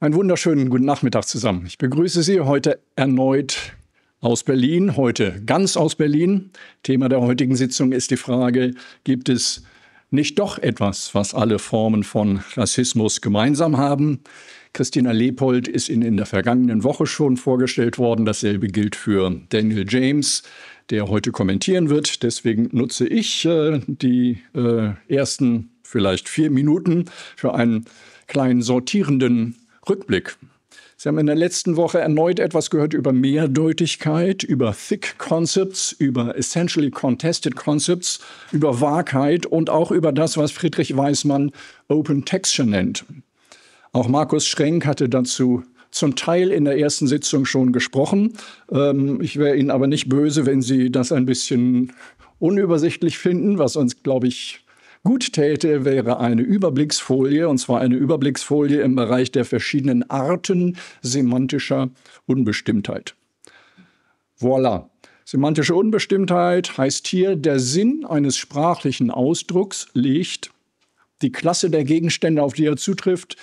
Einen wunderschönen guten Nachmittag zusammen. Ich begrüße Sie heute erneut aus Berlin, heute ganz aus Berlin. Thema der heutigen Sitzung ist die Frage, gibt es nicht doch etwas, was alle Formen von Rassismus gemeinsam haben? Christina Leopold ist Ihnen in der vergangenen Woche schon vorgestellt worden. Dasselbe gilt für Daniel James, der heute kommentieren wird. Deswegen nutze ich äh, die äh, ersten vielleicht vier Minuten für einen kleinen sortierenden Rückblick. Sie haben in der letzten Woche erneut etwas gehört über Mehrdeutigkeit, über Thick Concepts, über Essentially Contested Concepts, über Wahrheit und auch über das, was Friedrich Weismann Open Texture nennt. Auch Markus Schrenk hatte dazu zum Teil in der ersten Sitzung schon gesprochen. Ähm, ich wäre Ihnen aber nicht böse, wenn Sie das ein bisschen unübersichtlich finden, was uns, glaube ich, gut täte, wäre eine Überblicksfolie, und zwar eine Überblicksfolie im Bereich der verschiedenen Arten semantischer Unbestimmtheit. Voilà. Semantische Unbestimmtheit heißt hier, der Sinn eines sprachlichen Ausdrucks liegt, die Klasse der Gegenstände, auf die er zutrifft,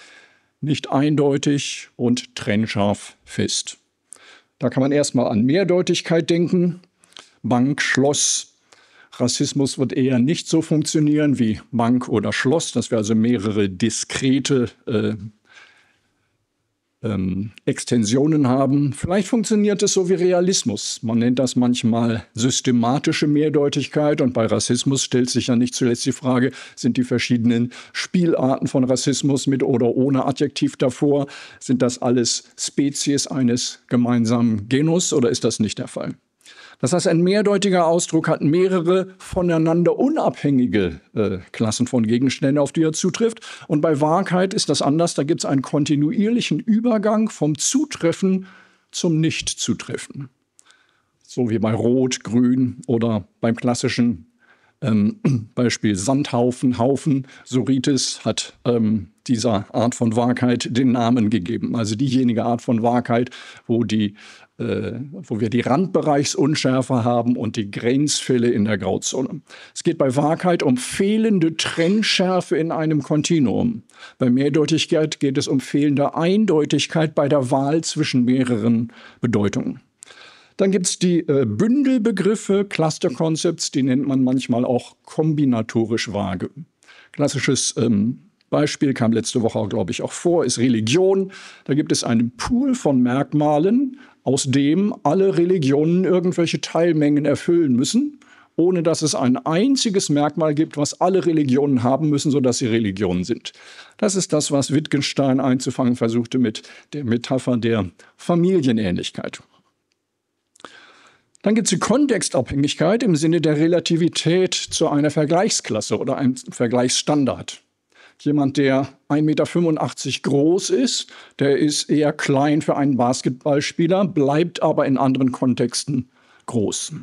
nicht eindeutig und trennscharf fest. Da kann man erstmal an Mehrdeutigkeit denken. Bank, Schloss, Rassismus wird eher nicht so funktionieren wie Bank oder Schloss, dass wir also mehrere diskrete äh, ähm, Extensionen haben. Vielleicht funktioniert es so wie Realismus. Man nennt das manchmal systematische Mehrdeutigkeit und bei Rassismus stellt sich ja nicht zuletzt die Frage, sind die verschiedenen Spielarten von Rassismus mit oder ohne Adjektiv davor, sind das alles Spezies eines gemeinsamen Genus oder ist das nicht der Fall? Das heißt, ein mehrdeutiger Ausdruck hat mehrere voneinander unabhängige äh, Klassen von Gegenständen, auf die er zutrifft. Und bei Wahrheit ist das anders. Da gibt es einen kontinuierlichen Übergang vom Zutreffen zum Nichtzutreffen. So wie bei Rot, Grün oder beim klassischen ähm, Beispiel Sandhaufen, Haufen, Soritis hat ähm, dieser Art von Wahrheit den Namen gegeben. Also diejenige Art von Wahrheit, wo die äh, wo wir die Randbereichsunschärfe haben und die Grenzfälle in der Grauzone. Es geht bei Wahrheit um fehlende Trennschärfe in einem Kontinuum. Bei Mehrdeutigkeit geht es um fehlende Eindeutigkeit bei der Wahl zwischen mehreren Bedeutungen. Dann gibt es die äh, Bündelbegriffe, Cluster Concepts, die nennt man manchmal auch kombinatorisch vage. Klassisches ähm, Beispiel, kam letzte Woche, glaube ich, auch vor, ist Religion. Da gibt es einen Pool von Merkmalen, aus dem alle Religionen irgendwelche Teilmengen erfüllen müssen, ohne dass es ein einziges Merkmal gibt, was alle Religionen haben müssen, sodass sie Religionen sind. Das ist das, was Wittgenstein einzufangen versuchte mit der Metapher der Familienähnlichkeit. Dann gibt es die Kontextabhängigkeit im Sinne der Relativität zu einer Vergleichsklasse oder einem Vergleichsstandard jemand, der 1,85 Meter groß ist, der ist eher klein für einen Basketballspieler, bleibt aber in anderen Kontexten groß.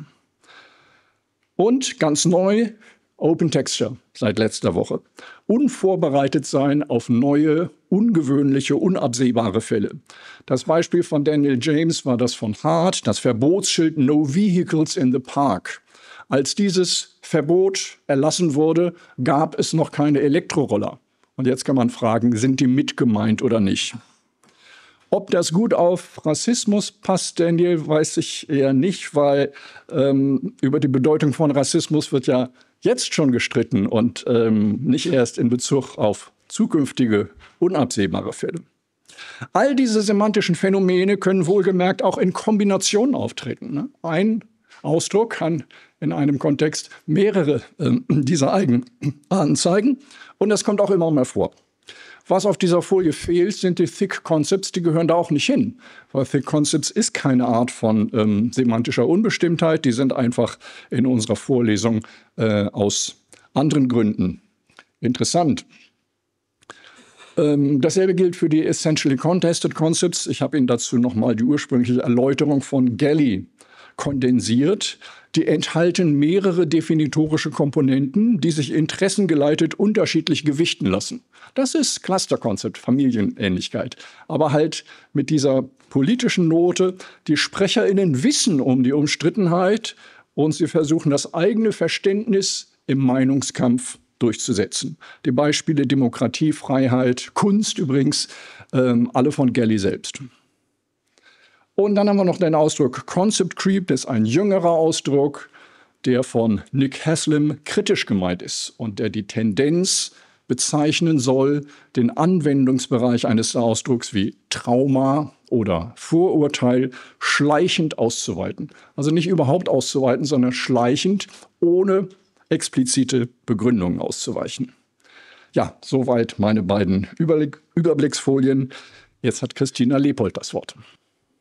Und ganz neu, Open Texture seit letzter Woche. Unvorbereitet sein auf neue, ungewöhnliche, unabsehbare Fälle. Das Beispiel von Daniel James war das von Hart, das Verbotsschild No Vehicles in the Park. Als dieses Verbot erlassen wurde, gab es noch keine Elektroroller. Und jetzt kann man fragen, sind die mitgemeint oder nicht? Ob das gut auf Rassismus passt, Daniel, weiß ich eher nicht, weil ähm, über die Bedeutung von Rassismus wird ja jetzt schon gestritten und ähm, nicht erst in Bezug auf zukünftige unabsehbare Fälle. All diese semantischen Phänomene können wohlgemerkt auch in Kombination auftreten. Ne? Ein Ausdruck kann in einem Kontext mehrere äh, dieser Eigenarten zeigen. Und das kommt auch immer mal vor. Was auf dieser Folie fehlt, sind die Thick Concepts, die gehören da auch nicht hin, weil Thick Concepts ist keine Art von ähm, semantischer Unbestimmtheit, die sind einfach in unserer Vorlesung äh, aus anderen Gründen interessant. Ähm, dasselbe gilt für die Essentially Contested Concepts. Ich habe Ihnen dazu nochmal die ursprüngliche Erläuterung von Galley kondensiert. Die enthalten mehrere definitorische Komponenten, die sich interessengeleitet unterschiedlich gewichten lassen. Das ist Clusterkonzept, Familienähnlichkeit. Aber halt mit dieser politischen Note, die SprecherInnen wissen um die Umstrittenheit und sie versuchen das eigene Verständnis im Meinungskampf durchzusetzen. Die Beispiele Demokratie, Freiheit, Kunst übrigens, ähm, alle von Gelly selbst. Und dann haben wir noch den Ausdruck Concept Creep, das ist ein jüngerer Ausdruck, der von Nick Haslam kritisch gemeint ist und der die Tendenz bezeichnen soll, den Anwendungsbereich eines Ausdrucks wie Trauma oder Vorurteil schleichend auszuweiten. Also nicht überhaupt auszuweiten, sondern schleichend, ohne explizite Begründungen auszuweichen. Ja, soweit meine beiden Überblicksfolien. Jetzt hat Christina Leopold das Wort.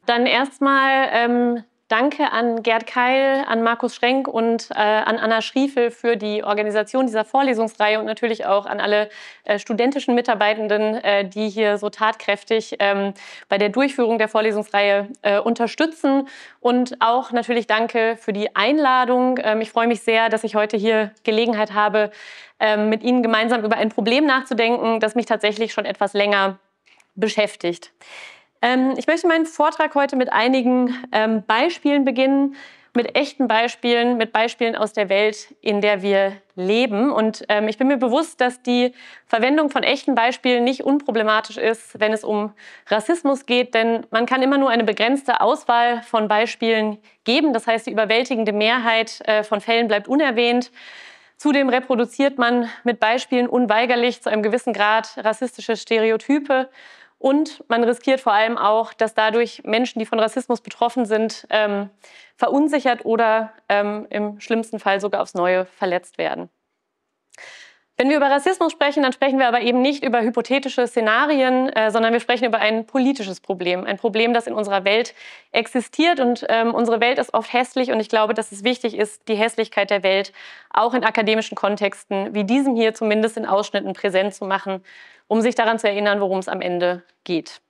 Dann erstmal ähm, danke an Gerd Keil, an Markus Schrenk und äh, an Anna Schriefel für die Organisation dieser Vorlesungsreihe und natürlich auch an alle äh, studentischen Mitarbeitenden, äh, die hier so tatkräftig ähm, bei der Durchführung der Vorlesungsreihe äh, unterstützen. Und auch natürlich danke für die Einladung. Ähm, ich freue mich sehr, dass ich heute hier Gelegenheit habe, ähm, mit Ihnen gemeinsam über ein Problem nachzudenken, das mich tatsächlich schon etwas länger beschäftigt. Ähm, ich möchte meinen Vortrag heute mit einigen ähm, Beispielen beginnen, mit echten Beispielen, mit Beispielen aus der Welt, in der wir leben. Und ähm, ich bin mir bewusst, dass die Verwendung von echten Beispielen nicht unproblematisch ist, wenn es um Rassismus geht, denn man kann immer nur eine begrenzte Auswahl von Beispielen geben. Das heißt, die überwältigende Mehrheit äh, von Fällen bleibt unerwähnt. Zudem reproduziert man mit Beispielen unweigerlich zu einem gewissen Grad rassistische Stereotype. Und man riskiert vor allem auch, dass dadurch Menschen, die von Rassismus betroffen sind, ähm, verunsichert oder ähm, im schlimmsten Fall sogar aufs Neue verletzt werden. Wenn wir über Rassismus sprechen, dann sprechen wir aber eben nicht über hypothetische Szenarien, äh, sondern wir sprechen über ein politisches Problem. Ein Problem, das in unserer Welt existiert. Und ähm, unsere Welt ist oft hässlich. Und ich glaube, dass es wichtig ist, die Hässlichkeit der Welt auch in akademischen Kontexten wie diesem hier zumindest in Ausschnitten präsent zu machen um sich daran zu erinnern, worum es am Ende geht.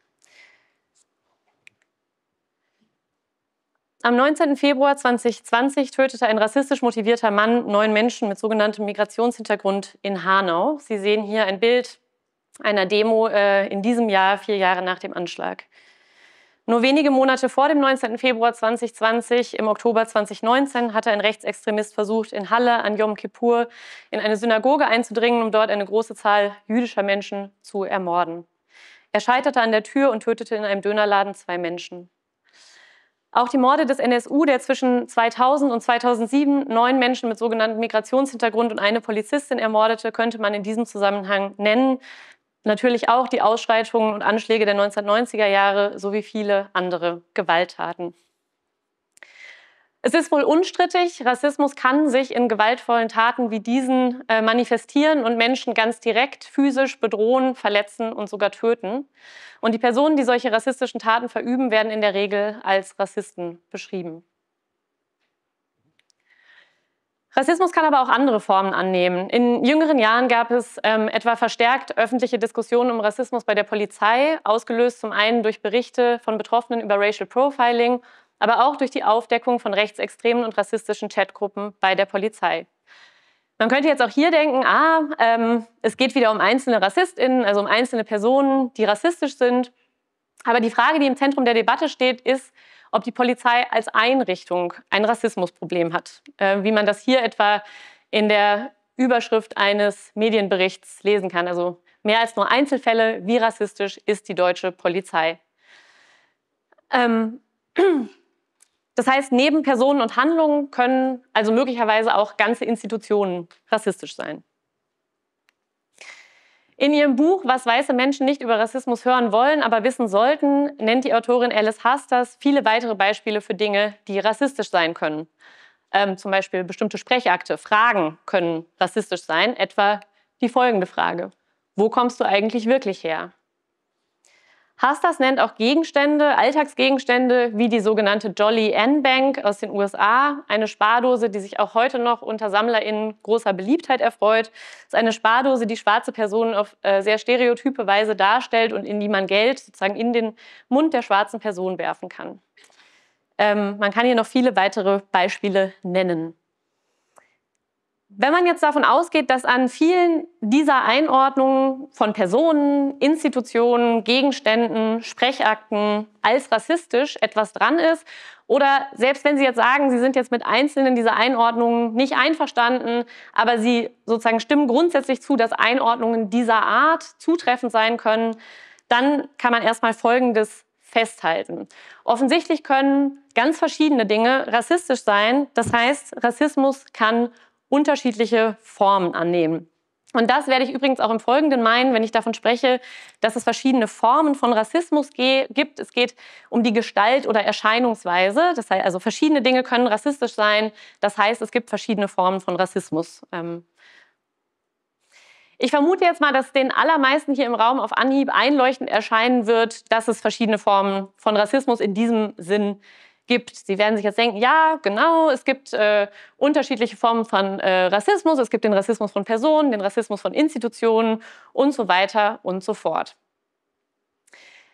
Am 19. Februar 2020 tötete ein rassistisch motivierter Mann neun Menschen mit sogenanntem Migrationshintergrund in Hanau. Sie sehen hier ein Bild einer Demo äh, in diesem Jahr, vier Jahre nach dem Anschlag. Nur wenige Monate vor dem 19. Februar 2020, im Oktober 2019, hatte ein Rechtsextremist versucht, in Halle an Yom Kippur in eine Synagoge einzudringen, um dort eine große Zahl jüdischer Menschen zu ermorden. Er scheiterte an der Tür und tötete in einem Dönerladen zwei Menschen. Auch die Morde des NSU, der zwischen 2000 und 2007 neun Menschen mit sogenanntem Migrationshintergrund und eine Polizistin ermordete, könnte man in diesem Zusammenhang nennen. Natürlich auch die Ausschreitungen und Anschläge der 1990er Jahre sowie viele andere Gewalttaten. Es ist wohl unstrittig, Rassismus kann sich in gewaltvollen Taten wie diesen äh, manifestieren und Menschen ganz direkt physisch bedrohen, verletzen und sogar töten. Und die Personen, die solche rassistischen Taten verüben, werden in der Regel als Rassisten beschrieben. Rassismus kann aber auch andere Formen annehmen. In jüngeren Jahren gab es ähm, etwa verstärkt öffentliche Diskussionen um Rassismus bei der Polizei, ausgelöst zum einen durch Berichte von Betroffenen über Racial Profiling, aber auch durch die Aufdeckung von rechtsextremen und rassistischen Chatgruppen bei der Polizei. Man könnte jetzt auch hier denken, ah, ähm, es geht wieder um einzelne RassistInnen, also um einzelne Personen, die rassistisch sind. Aber die Frage, die im Zentrum der Debatte steht, ist, ob die Polizei als Einrichtung ein Rassismusproblem hat, äh, wie man das hier etwa in der Überschrift eines Medienberichts lesen kann. Also mehr als nur Einzelfälle, wie rassistisch ist die deutsche Polizei. Ähm, das heißt, neben Personen und Handlungen können also möglicherweise auch ganze Institutionen rassistisch sein. In ihrem Buch Was weiße Menschen nicht über Rassismus hören wollen, aber wissen sollten, nennt die Autorin Alice Hasters viele weitere Beispiele für Dinge, die rassistisch sein können. Ähm, zum Beispiel bestimmte Sprechakte, Fragen können rassistisch sein, etwa die folgende Frage. Wo kommst du eigentlich wirklich her? Hastas nennt auch Gegenstände, Alltagsgegenstände, wie die sogenannte Jolly N Bank aus den USA, eine Spardose, die sich auch heute noch unter SammlerInnen großer Beliebtheit erfreut. Es ist eine Spardose, die schwarze Personen auf äh, sehr stereotype Weise darstellt und in die man Geld sozusagen in den Mund der schwarzen Person werfen kann. Ähm, man kann hier noch viele weitere Beispiele nennen. Wenn man jetzt davon ausgeht, dass an vielen dieser Einordnungen von Personen, Institutionen, Gegenständen, Sprechakten als rassistisch etwas dran ist, oder selbst wenn Sie jetzt sagen, Sie sind jetzt mit einzelnen dieser Einordnungen nicht einverstanden, aber Sie sozusagen stimmen grundsätzlich zu, dass Einordnungen dieser Art zutreffend sein können, dann kann man erstmal Folgendes festhalten. Offensichtlich können ganz verschiedene Dinge rassistisch sein. Das heißt, Rassismus kann unterschiedliche Formen annehmen. Und das werde ich übrigens auch im Folgenden meinen, wenn ich davon spreche, dass es verschiedene Formen von Rassismus gibt. Es geht um die Gestalt oder Erscheinungsweise. Das heißt, also verschiedene Dinge können rassistisch sein. Das heißt, es gibt verschiedene Formen von Rassismus. Ähm, ich vermute jetzt mal, dass den allermeisten hier im Raum auf Anhieb einleuchtend erscheinen wird, dass es verschiedene Formen von Rassismus in diesem Sinn gibt gibt. Sie werden sich jetzt denken, ja, genau, es gibt äh, unterschiedliche Formen von äh, Rassismus. Es gibt den Rassismus von Personen, den Rassismus von Institutionen und so weiter und so fort.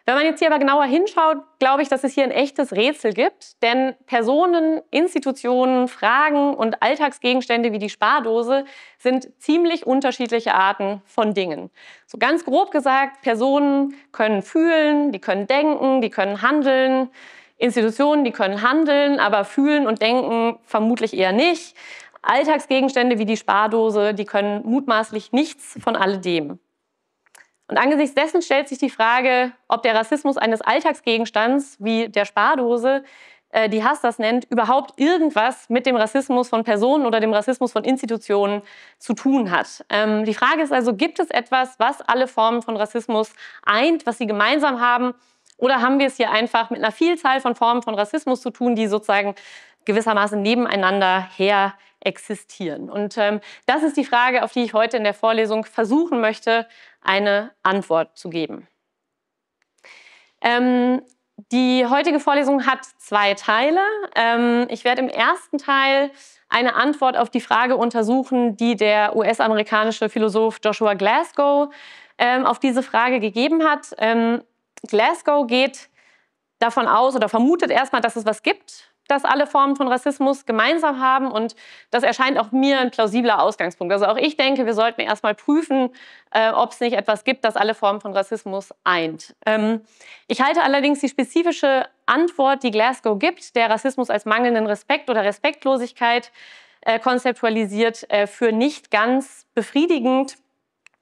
Wenn man jetzt hier aber genauer hinschaut, glaube ich, dass es hier ein echtes Rätsel gibt. Denn Personen, Institutionen, Fragen und Alltagsgegenstände wie die Spardose sind ziemlich unterschiedliche Arten von Dingen. So ganz grob gesagt, Personen können fühlen, die können denken, die können handeln, Institutionen, die können handeln, aber fühlen und denken vermutlich eher nicht. Alltagsgegenstände wie die Spardose, die können mutmaßlich nichts von alledem. Und angesichts dessen stellt sich die Frage, ob der Rassismus eines Alltagsgegenstands wie der Spardose, äh, die Hass das nennt, überhaupt irgendwas mit dem Rassismus von Personen oder dem Rassismus von Institutionen zu tun hat. Ähm, die Frage ist also, gibt es etwas, was alle Formen von Rassismus eint, was sie gemeinsam haben oder haben wir es hier einfach mit einer Vielzahl von Formen von Rassismus zu tun, die sozusagen gewissermaßen nebeneinander her existieren? Und ähm, das ist die Frage, auf die ich heute in der Vorlesung versuchen möchte, eine Antwort zu geben. Ähm, die heutige Vorlesung hat zwei Teile. Ähm, ich werde im ersten Teil eine Antwort auf die Frage untersuchen, die der US-amerikanische Philosoph Joshua Glasgow ähm, auf diese Frage gegeben hat. Ähm, Glasgow geht davon aus oder vermutet erstmal, dass es was gibt, das alle Formen von Rassismus gemeinsam haben. Und das erscheint auch mir ein plausibler Ausgangspunkt. Also auch ich denke, wir sollten erstmal prüfen, äh, ob es nicht etwas gibt, das alle Formen von Rassismus eint. Ähm, ich halte allerdings die spezifische Antwort, die Glasgow gibt, der Rassismus als mangelnden Respekt oder Respektlosigkeit äh, konzeptualisiert, äh, für nicht ganz befriedigend.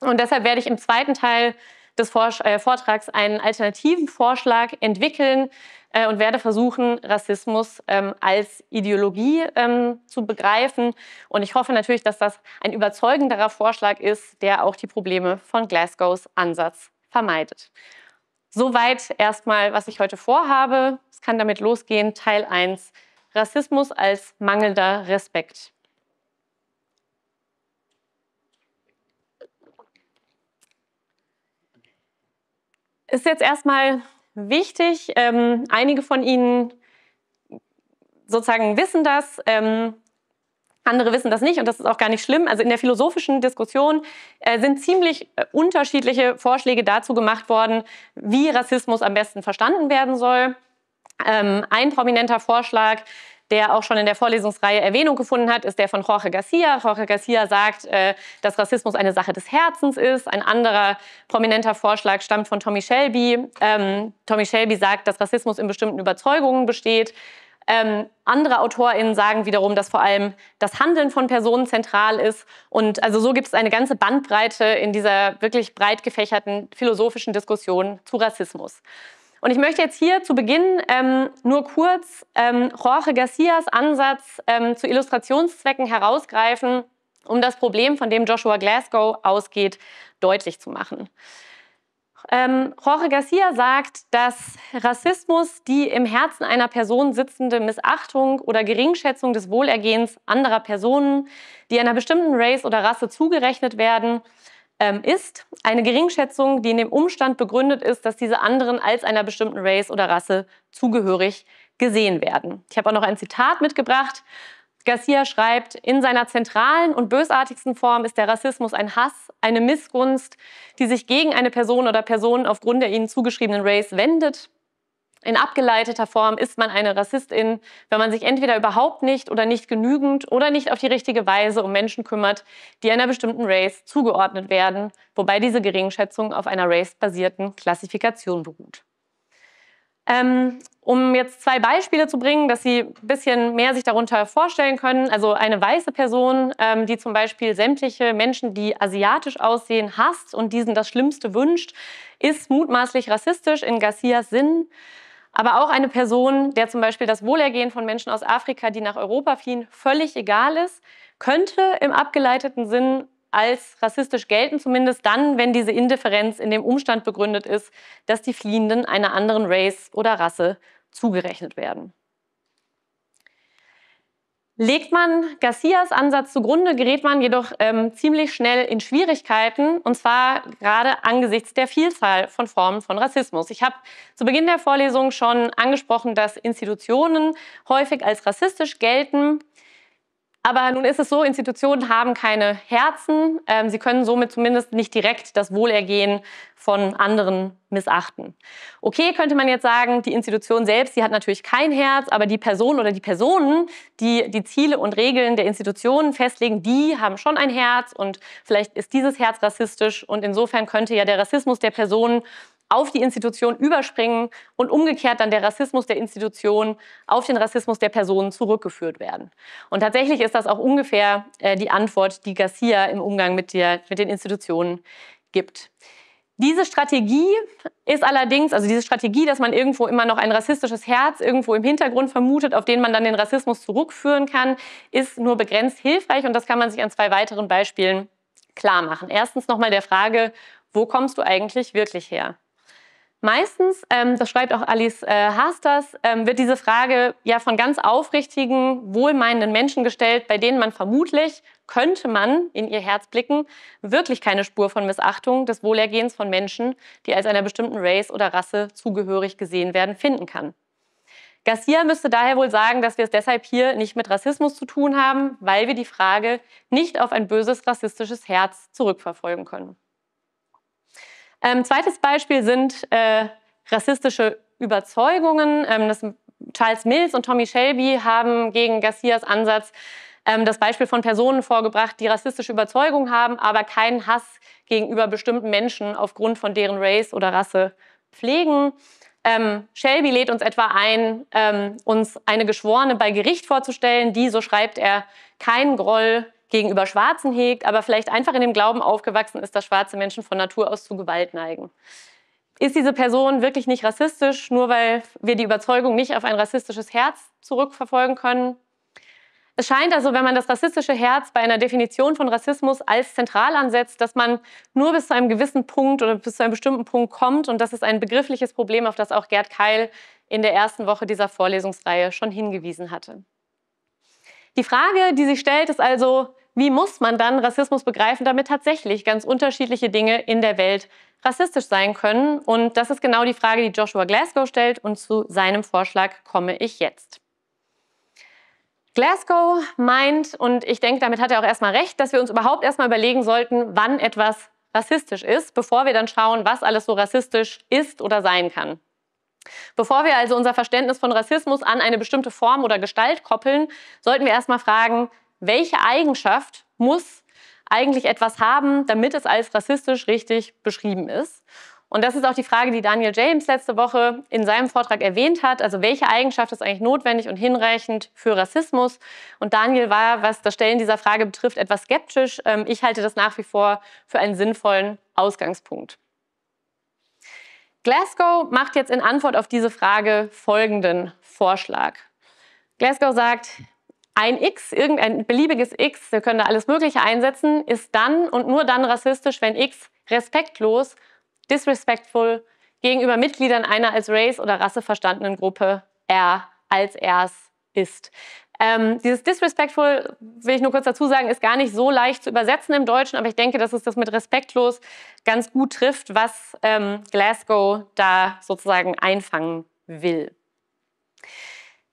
Und deshalb werde ich im zweiten Teil des äh, Vortrags einen alternativen Vorschlag entwickeln äh, und werde versuchen, Rassismus ähm, als Ideologie ähm, zu begreifen. Und ich hoffe natürlich, dass das ein überzeugenderer Vorschlag ist, der auch die Probleme von Glasgows Ansatz vermeidet. Soweit erstmal, was ich heute vorhabe. Es kann damit losgehen. Teil 1. Rassismus als mangelnder Respekt. ist jetzt erstmal wichtig. Ähm, einige von Ihnen sozusagen wissen das. Ähm, andere wissen das nicht und das ist auch gar nicht schlimm. Also in der philosophischen Diskussion äh, sind ziemlich äh, unterschiedliche Vorschläge dazu gemacht worden, wie Rassismus am besten verstanden werden soll. Ähm, ein prominenter Vorschlag der auch schon in der Vorlesungsreihe Erwähnung gefunden hat, ist der von Jorge Garcia. Jorge Garcia sagt, äh, dass Rassismus eine Sache des Herzens ist. Ein anderer prominenter Vorschlag stammt von Tommy Shelby. Ähm, Tommy Shelby sagt, dass Rassismus in bestimmten Überzeugungen besteht. Ähm, andere AutorInnen sagen wiederum, dass vor allem das Handeln von Personen zentral ist. Und also so gibt es eine ganze Bandbreite in dieser wirklich breit gefächerten philosophischen Diskussion zu Rassismus. Und ich möchte jetzt hier zu Beginn ähm, nur kurz ähm, Jorge Garcias Ansatz ähm, zu Illustrationszwecken herausgreifen, um das Problem, von dem Joshua Glasgow ausgeht, deutlich zu machen. Ähm, Jorge Garcia sagt, dass Rassismus die im Herzen einer Person sitzende Missachtung oder Geringschätzung des Wohlergehens anderer Personen, die einer bestimmten Race oder Rasse zugerechnet werden, ähm, ist. Eine Geringschätzung, die in dem Umstand begründet ist, dass diese anderen als einer bestimmten Race oder Rasse zugehörig gesehen werden. Ich habe auch noch ein Zitat mitgebracht. Garcia schreibt, in seiner zentralen und bösartigsten Form ist der Rassismus ein Hass, eine Missgunst, die sich gegen eine Person oder Personen aufgrund der ihnen zugeschriebenen Race wendet. In abgeleiteter Form ist man eine Rassistin, wenn man sich entweder überhaupt nicht oder nicht genügend oder nicht auf die richtige Weise um Menschen kümmert, die einer bestimmten Race zugeordnet werden, wobei diese Geringschätzung auf einer racebasierten Klassifikation beruht. Ähm, um jetzt zwei Beispiele zu bringen, dass Sie ein bisschen mehr sich darunter vorstellen können. Also eine weiße Person, ähm, die zum Beispiel sämtliche Menschen, die asiatisch aussehen, hasst und diesen das Schlimmste wünscht, ist mutmaßlich rassistisch in Garcias Sinn. Aber auch eine Person, der zum Beispiel das Wohlergehen von Menschen aus Afrika, die nach Europa fliehen, völlig egal ist, könnte im abgeleiteten Sinn als rassistisch gelten, zumindest dann, wenn diese Indifferenz in dem Umstand begründet ist, dass die Fliehenden einer anderen Race oder Rasse zugerechnet werden. Legt man Garcias Ansatz zugrunde, gerät man jedoch ähm, ziemlich schnell in Schwierigkeiten, und zwar gerade angesichts der Vielzahl von Formen von Rassismus. Ich habe zu Beginn der Vorlesung schon angesprochen, dass Institutionen häufig als rassistisch gelten. Aber nun ist es so, Institutionen haben keine Herzen. Ähm, sie können somit zumindest nicht direkt das Wohlergehen von anderen missachten. Okay, könnte man jetzt sagen, die Institution selbst, die hat natürlich kein Herz, aber die Person oder die Personen, die die Ziele und Regeln der Institutionen festlegen, die haben schon ein Herz und vielleicht ist dieses Herz rassistisch und insofern könnte ja der Rassismus der Personen auf die Institution überspringen und umgekehrt dann der Rassismus der Institution auf den Rassismus der Personen zurückgeführt werden. Und tatsächlich ist das auch ungefähr äh, die Antwort, die Garcia im Umgang mit, der, mit den Institutionen gibt. Diese Strategie ist allerdings, also diese Strategie, dass man irgendwo immer noch ein rassistisches Herz irgendwo im Hintergrund vermutet, auf den man dann den Rassismus zurückführen kann, ist nur begrenzt hilfreich und das kann man sich an zwei weiteren Beispielen klar machen. Erstens nochmal der Frage, wo kommst du eigentlich wirklich her? Meistens, ähm, das schreibt auch Alice äh, Hasters, ähm, wird diese Frage ja von ganz aufrichtigen, wohlmeinenden Menschen gestellt, bei denen man vermutlich, könnte man in ihr Herz blicken, wirklich keine Spur von Missachtung des Wohlergehens von Menschen, die als einer bestimmten Race oder Rasse zugehörig gesehen werden, finden kann. Garcia müsste daher wohl sagen, dass wir es deshalb hier nicht mit Rassismus zu tun haben, weil wir die Frage nicht auf ein böses rassistisches Herz zurückverfolgen können. Ähm, zweites Beispiel sind äh, rassistische Überzeugungen. Ähm, das, Charles Mills und Tommy Shelby haben gegen Garcias Ansatz ähm, das Beispiel von Personen vorgebracht, die rassistische Überzeugungen haben, aber keinen Hass gegenüber bestimmten Menschen aufgrund von deren Race oder Rasse pflegen. Ähm, Shelby lädt uns etwa ein, ähm, uns eine Geschworene bei Gericht vorzustellen, die, so schreibt er, keinen Groll, gegenüber Schwarzen hegt, aber vielleicht einfach in dem Glauben aufgewachsen ist, dass schwarze Menschen von Natur aus zu Gewalt neigen. Ist diese Person wirklich nicht rassistisch, nur weil wir die Überzeugung nicht auf ein rassistisches Herz zurückverfolgen können? Es scheint also, wenn man das rassistische Herz bei einer Definition von Rassismus als zentral ansetzt, dass man nur bis zu einem gewissen Punkt oder bis zu einem bestimmten Punkt kommt. Und das ist ein begriffliches Problem, auf das auch Gerd Keil in der ersten Woche dieser Vorlesungsreihe schon hingewiesen hatte. Die Frage, die sich stellt, ist also, wie muss man dann Rassismus begreifen, damit tatsächlich ganz unterschiedliche Dinge in der Welt rassistisch sein können? Und das ist genau die Frage, die Joshua Glasgow stellt und zu seinem Vorschlag komme ich jetzt. Glasgow meint, und ich denke, damit hat er auch erstmal recht, dass wir uns überhaupt erstmal überlegen sollten, wann etwas rassistisch ist, bevor wir dann schauen, was alles so rassistisch ist oder sein kann. Bevor wir also unser Verständnis von Rassismus an eine bestimmte Form oder Gestalt koppeln, sollten wir erstmal fragen, welche Eigenschaft muss eigentlich etwas haben, damit es als rassistisch richtig beschrieben ist? Und das ist auch die Frage, die Daniel James letzte Woche in seinem Vortrag erwähnt hat. Also welche Eigenschaft ist eigentlich notwendig und hinreichend für Rassismus? Und Daniel war, was das Stellen dieser Frage betrifft, etwas skeptisch. Ähm, ich halte das nach wie vor für einen sinnvollen Ausgangspunkt. Glasgow macht jetzt in Antwort auf diese Frage folgenden Vorschlag. Glasgow sagt, ein X, irgendein beliebiges X, wir können da alles Mögliche einsetzen, ist dann und nur dann rassistisch, wenn X respektlos, disrespectful gegenüber Mitgliedern einer als Race oder Rasse verstandenen Gruppe R als Rs ist. Ähm, dieses disrespectful, will ich nur kurz dazu sagen, ist gar nicht so leicht zu übersetzen im Deutschen, aber ich denke, dass es das mit respektlos ganz gut trifft, was ähm, Glasgow da sozusagen einfangen will.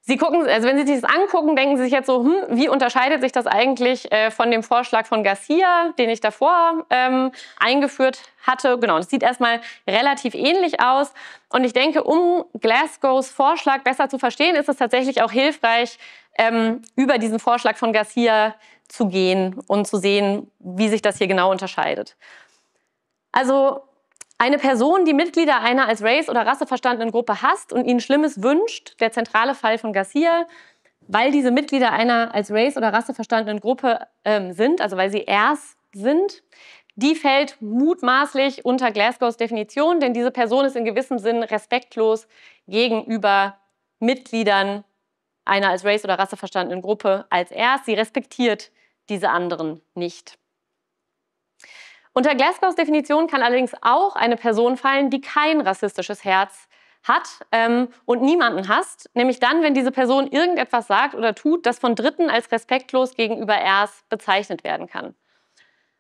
Sie gucken, also wenn Sie sich das angucken, denken Sie sich jetzt so, hm, wie unterscheidet sich das eigentlich äh, von dem Vorschlag von Garcia, den ich davor ähm, eingeführt hatte? Genau, das sieht erstmal relativ ähnlich aus. Und ich denke, um Glasgows Vorschlag besser zu verstehen, ist es tatsächlich auch hilfreich, ähm, über diesen Vorschlag von Garcia zu gehen und zu sehen, wie sich das hier genau unterscheidet. Also eine Person, die Mitglieder einer als Race oder Rasse verstandenen Gruppe hasst und ihnen Schlimmes wünscht, der zentrale Fall von Garcia, weil diese Mitglieder einer als Race oder Rasse verstandenen Gruppe ähm, sind, also weil sie Ers sind, die fällt mutmaßlich unter Glasgows Definition, denn diese Person ist in gewissem Sinn respektlos gegenüber Mitgliedern einer als Race oder Rasse verstandenen Gruppe als erst. Sie respektiert diese anderen nicht. Unter Glasgows Definition kann allerdings auch eine Person fallen, die kein rassistisches Herz hat ähm, und niemanden hasst, nämlich dann, wenn diese Person irgendetwas sagt oder tut, das von Dritten als respektlos gegenüber Ers bezeichnet werden kann.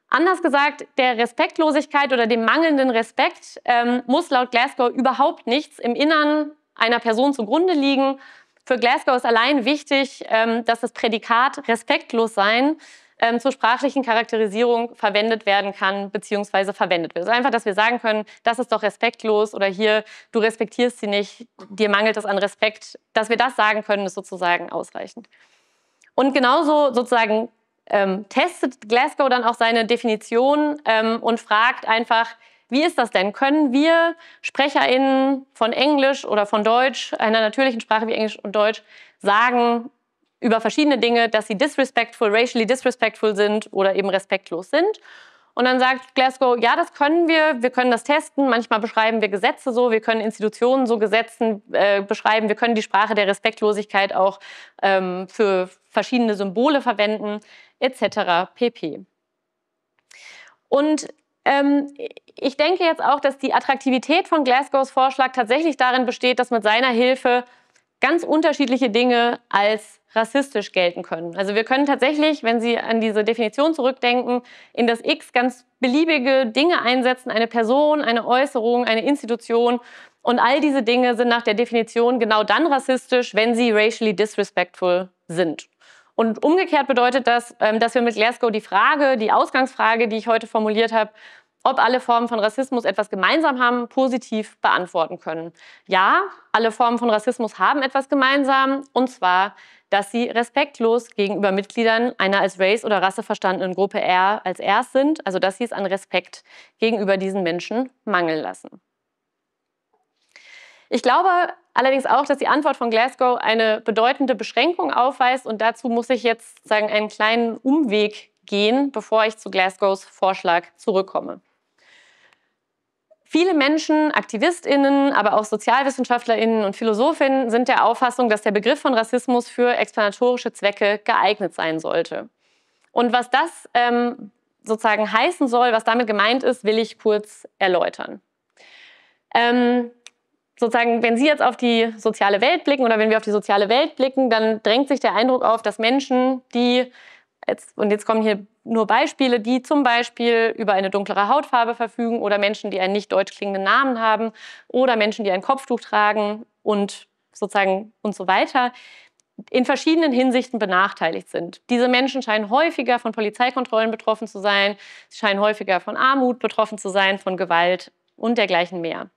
Anders gesagt, der Respektlosigkeit oder dem mangelnden Respekt ähm, muss laut Glasgow überhaupt nichts im Innern einer Person zugrunde liegen, für Glasgow ist allein wichtig, ähm, dass das Prädikat respektlos sein ähm, zur sprachlichen Charakterisierung verwendet werden kann bzw. verwendet wird. Also einfach, dass wir sagen können, das ist doch respektlos oder hier, du respektierst sie nicht, dir mangelt es an Respekt. Dass wir das sagen können, ist sozusagen ausreichend. Und genauso sozusagen ähm, testet Glasgow dann auch seine Definition ähm, und fragt einfach, wie ist das denn? Können wir SprecherInnen von Englisch oder von Deutsch, einer natürlichen Sprache wie Englisch und Deutsch, sagen über verschiedene Dinge, dass sie disrespectful, racially disrespectful sind oder eben respektlos sind? Und dann sagt Glasgow, ja, das können wir, wir können das testen. Manchmal beschreiben wir Gesetze so, wir können Institutionen so Gesetzen äh, beschreiben, wir können die Sprache der Respektlosigkeit auch ähm, für verschiedene Symbole verwenden, etc. pp. Und ähm, ich denke jetzt auch, dass die Attraktivität von Glasgows Vorschlag tatsächlich darin besteht, dass mit seiner Hilfe ganz unterschiedliche Dinge als rassistisch gelten können. Also wir können tatsächlich, wenn Sie an diese Definition zurückdenken, in das X ganz beliebige Dinge einsetzen, eine Person, eine Äußerung, eine Institution. Und all diese Dinge sind nach der Definition genau dann rassistisch, wenn sie racially disrespectful sind. Und umgekehrt bedeutet das, ähm, dass wir mit Glasgow die Frage, die Ausgangsfrage, die ich heute formuliert habe, ob alle Formen von Rassismus etwas gemeinsam haben, positiv beantworten können. Ja, alle Formen von Rassismus haben etwas gemeinsam, und zwar, dass sie respektlos gegenüber Mitgliedern einer als Race oder Rasse verstandenen Gruppe R als R sind, also dass sie es an Respekt gegenüber diesen Menschen mangeln lassen. Ich glaube, Allerdings auch, dass die Antwort von Glasgow eine bedeutende Beschränkung aufweist. Und dazu muss ich jetzt sagen, einen kleinen Umweg gehen, bevor ich zu Glasgows Vorschlag zurückkomme. Viele Menschen, Aktivistinnen, aber auch Sozialwissenschaftlerinnen und Philosophinnen sind der Auffassung, dass der Begriff von Rassismus für explanatorische Zwecke geeignet sein sollte. Und was das ähm, sozusagen heißen soll, was damit gemeint ist, will ich kurz erläutern. Ähm, sozusagen, wenn Sie jetzt auf die soziale Welt blicken oder wenn wir auf die soziale Welt blicken, dann drängt sich der Eindruck auf, dass Menschen, die jetzt, und jetzt kommen hier nur Beispiele, die zum Beispiel über eine dunklere Hautfarbe verfügen oder Menschen, die einen nicht deutsch klingenden Namen haben oder Menschen, die ein Kopftuch tragen und sozusagen und so weiter, in verschiedenen Hinsichten benachteiligt sind. Diese Menschen scheinen häufiger von Polizeikontrollen betroffen zu sein, sie scheinen häufiger von Armut betroffen zu sein, von Gewalt und dergleichen mehr.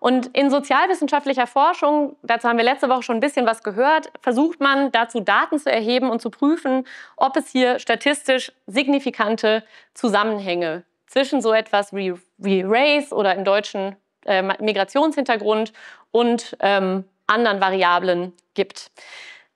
Und in sozialwissenschaftlicher Forschung, dazu haben wir letzte Woche schon ein bisschen was gehört, versucht man dazu Daten zu erheben und zu prüfen, ob es hier statistisch signifikante Zusammenhänge zwischen so etwas wie, wie Race oder im deutschen äh, Migrationshintergrund und ähm, anderen Variablen gibt.